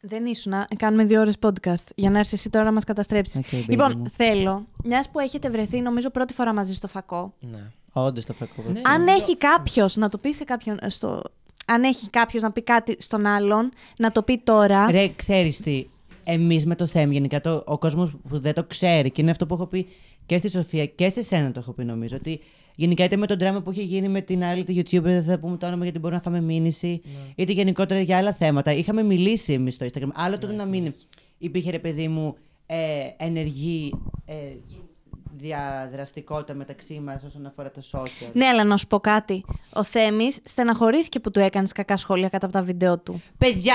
Δεν ήσουν. Κάνουμε δύο ώρες podcast για να έρθει εσύ τώρα να μας καταστρέψεις. λοιπόν, θέλω, μιας που έχετε βρεθεί, νομίζω πρώτη φορά μαζί στο φακό. Ναι. Όντως το φακό. Ναι. Αν έχει κάποιος να το πει σε κάποιον. Ε, στο... Αν έχει κάποιος να πει κάτι στον άλλον, να το πει τώρα. Ρε, ξέρεις τι. Εμείς με το θέμα, γενικά το, ο κόσμος που δεν το ξέρει, και είναι αυτό που έχω πει και στη Σοφία και σε σένα το έχω πει νομίζω, ότι Γενικά είτε με τον τράμα που είχε γίνει με την άλλη τη YouTube, δεν θα πούμε το όνομα γιατί μπορεί να φάμε μήνυση, ναι. είτε γενικότερα για άλλα θέματα. Είχαμε μιλήσει εμείς στο Instagram. Άλλο ναι, τότε να ναι, μην ναι. υπήρχε ρε παιδί μου ε, ενεργή. Ε, διαδραστικότητα μεταξύ μας όσον αφορά τα social. Ναι, αλλά να σου πω κάτι. Ο Θέμης στεναχωρήθηκε που του έκανες κακά σχόλια κατά από τα βίντεο του. Παιδιά,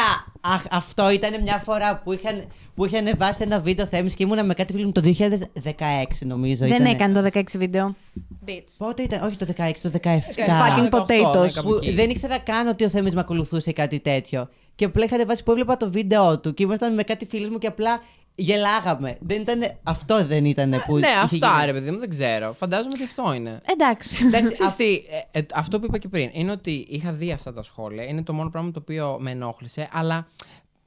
αυτό ήταν μια φορά που είχαν, που είχε ανεβάσει ένα βίντεο Θέμης και ήμουνα με κάτι φίλο το 2016, νομίζω. Δεν έκανε το 16 βίντεο. Πότε ήταν, όχι το 16, το 17. Fucking potatoes. δεν ήξερα καν ότι ο Θέμης με ακολουθούσε κάτι τέτοιο. Και απλά είχα βάσει που έβλεπα το βίντεο του και ήμασταν με κάτι φίλο μου και απλά γελάγαμε. Δεν ήτανε, αυτό δεν ήταν που. Ναι, αυτά γίνει. ρε παιδί μου, δεν ξέρω. Φαντάζομαι ότι αυτό είναι. Εντάξει. Ε, ε, αυτό που είπα και πριν είναι ότι είχα δει αυτά τα σχόλια. Είναι το μόνο πράγμα το οποίο με ενόχλησε. Αλλά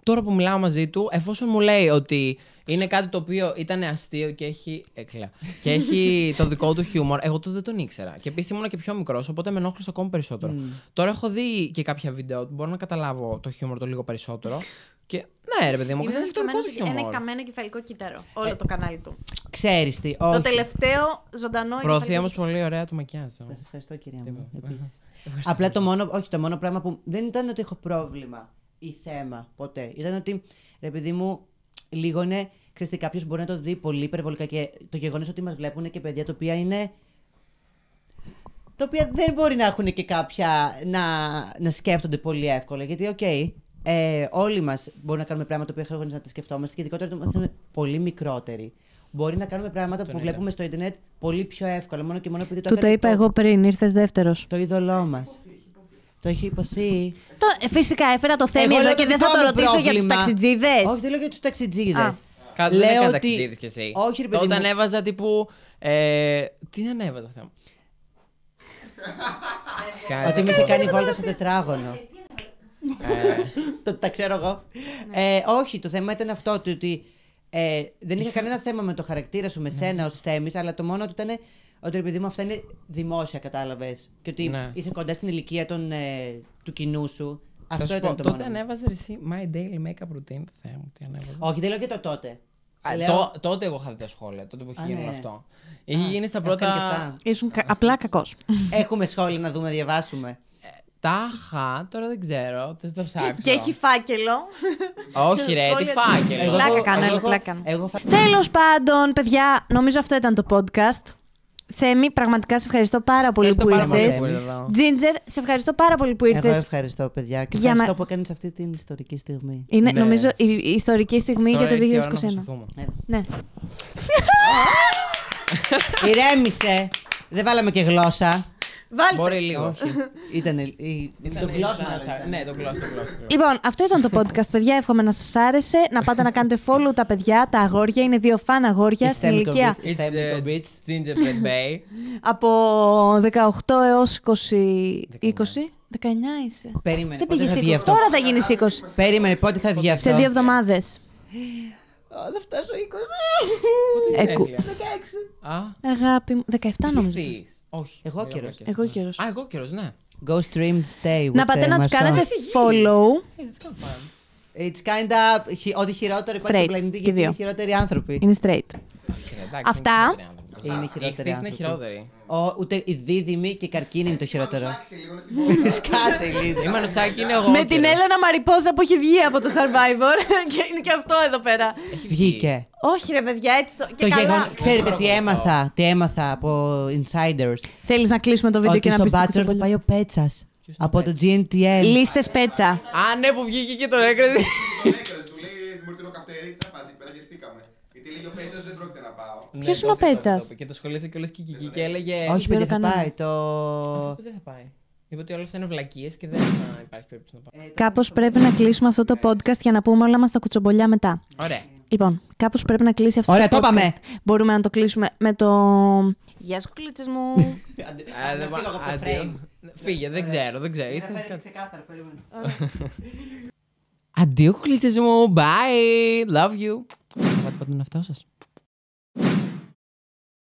τώρα που μιλάω μαζί του, εφόσον μου λέει ότι είναι κάτι το οποίο ήταν αστείο και έχει. Ε, και έχει το δικό του χιούμορ. Εγώ τότε δεν τον ήξερα. Και επίσης ήμουν και πιο μικρός, οπότε με ενόχλησε ακόμα περισσότερο. Mm. Τώρα έχω δει και κάποια βίντεο που μπορώ να καταλάβω το χιούμορ το λίγο περισσότερο. Και ναι, ρε παιδί μου, είναι το δικό χιούμορ. Ένα καμένο κεφαλικό κύτταρο. Όλο ε, το κανάλι του. Ξέρεις τι. Όχι. Το τελευταίο ζωντανό. Προωθεί όμω πολύ ωραία το μακιάζω. Σα ευχαριστώ, κυρία μου. Απλά το μόνο, όχι, το μόνο πράγμα που δεν ήταν ότι έχω πρόβλημα ή θέμα ποτέ. Ήταν ότι, ρε μου, λίγο είναι. Ξέρετε, κάποιος μπορεί να το δει πολύ υπερβολικά και το γεγονός ότι μας βλέπουν και παιδιά τα οποία είναι. τα οποία δεν μπορεί να έχουν και κάποια. να, να σκέφτονται πολύ εύκολα. Γιατί, οκ, ε, όλοι μας μπορούμε να κάνουμε πράγματα που έχουμε χρόνια να τα σκεφτόμαστε και ειδικότερα όταν είμαστε πολύ μικρότεροι. Μπορεί να κάνουμε πράγματα που βλέπουμε στο Ιντερνετ πολύ πιο εύκολα. Μόνο και μόνο επειδή το, Του το είπα εγώ πριν, ήρθες δεύτερος. Το είδωλό μας. Το έχει υποθεί. Το, ε, φυσικά έφερα το θέμα εδώ και δεν θα το ρωτήσω για τους ταξιτζίδες. Όχι, δεν λέω για τους ταξιτζίδες. Κάτι δεν έκανε ταξιτζίδε κι εσύ. Όχι, ρε παιδί. Τότε ανέβαζα τύπου. Ε, τι ανέβαζα, θέμα. Ότι με είχε κάνει ε, βόλτα στο τετράγωνο. Ε, Τα ξέρω εγώ. Ναι. Όχι, το θέμα ήταν αυτό ότι. δεν είχε κανένα θέμα με το χαρακτήρα σου, με ναι. σένα ως θέμης, αλλά το μόνο ότι ήταν ότι επειδή μου αυτά είναι δημόσια, κατάλαβες. Και ότι ναι. είσαι κοντά στην ηλικία των, ε, του κοινού σου. Αυτό σου ήταν πω, το τότε μόνο. Τότε ανέβαζε εσύ My Daily Makeup Routine. Θεέ μου, τι ανέβαζε. Όχι, δεν λέω και το τότε. Α, λέω... το, τότε εγώ είχα δει τα σχόλια, τότε που είχε γίνει ναι. αυτό. Είχε γίνει στα πρώτα. Ήσουν κα... απλά κακός. Έχουμε σχόλια να δούμε, διαβάσουμε. Ε, τάχα, τώρα δεν ξέρω, δεν θα ψάξω. Και έχει φάκελο. Όχι ρε, τι φάκελο. Πλάκα κάνω, πλάκα πάντων, παιδιά, νομίζω αυτό ήταν το podcast. Θέμη, πραγματικά σε ευχαριστώ πάρα πολύ που ήρθε. Τζίντζερ, σε ευχαριστώ πάρα πολύ που ήρθε. Εγώ ευχαριστώ, παιδιά. Και για ευχαριστώ να... που έκανες αυτή την ιστορική στιγμή. Είναι, ναι. νομίζω, η, ιστορική στιγμή για το 2021. Ναι. ναι. Ηρέμησε. Δεν βάλαμε και γλώσσα. Βάλτε. Μπορεί λίγο. Ήταν. Το κλώσμα. Ναι, το κλώσμα. Λοιπόν, αυτό ήταν το podcast, παιδιά. Εύχομαι να σας άρεσε. Να πάτε να κάνετε follow τα παιδιά, τα αγόρια. Είναι δύο φαν αγόρια στην ηλικία. Uh, uh, Από 18 έω 20. 19 είσαι. Περίμενε. Δεν πήγε 20. Τώρα θα γίνεις 20. Περίμενε, πότε θα βγει αυτό. Σε δύο εβδομάδες. Δεν φτάσω 20. 16. Αγάπη μου. 17 νομίζω. Όχι. Εγώ ε, καιρός. Εγώ καιρό. Α, εγώ καιρός, ναι. Go stream, stay. Να πάτε ε, να τους κάνετε follow. Ε, it's kind of. Ό,τι χειρότερο υπάρχει στον πλανήτη γιατί είναι χειρότεροι άνθρωποι. Είναι straight. Αυτά. Είναι χειρότερη. είναι χειρότερη. Ο, ούτε η δίδυμη και η καρκίνη είναι το χειρότερο. Σκάσε λίγο. Η Μανουσάκη είναι εγώ. Με την Έλενα Μαριπόζα που έχει βγει από το Survivor. και είναι και αυτό εδώ πέρα. Βγήκε. Όχι ρε παιδιά, έτσι το. το Ξέρετε τι έμαθα, τι έμαθα από insiders. Θέλεις να κλείσουμε το βίντεο και να πει. Στον Bachelor θα πάει ο Πέτσας. Από το GNTL. Λίστες Πέτσα. Α, ναι, που βγήκε και τον έκραζε. Τον έκραζε, του λέει δημιουργικό να ο Πέτσα δεν πρόκειται να πάω. Ναι, Ποιος είναι ο Πέτσα. Και το σχολείο και όλε και εκεί και έλεγε. Όχι, παιδιά, θα πάει. Το. Πού δεν θα πάει. Είπε ότι όλες αυτά είναι βλακίες και δεν υπάρχει περίπτωση να πάει. Κάπως πρέπει να κλείσουμε αυτό το podcast για να πούμε όλα μας τα κουτσομπολιά μετά. Ωραία. Λοιπόν, κάπως πρέπει να κλείσει αυτό Ωραία, το, το Μπορούμε να το κλείσουμε με το. Γεια σου, κλίτσε μου. Φύγε, δεν ξέρω, δεν ξέρω. Ε, θα φέρει ξεκάθαρα, περίμενα. Αντίο, κλίτσε μου. Bye. Love you. Θα πω τον εαυτό σας.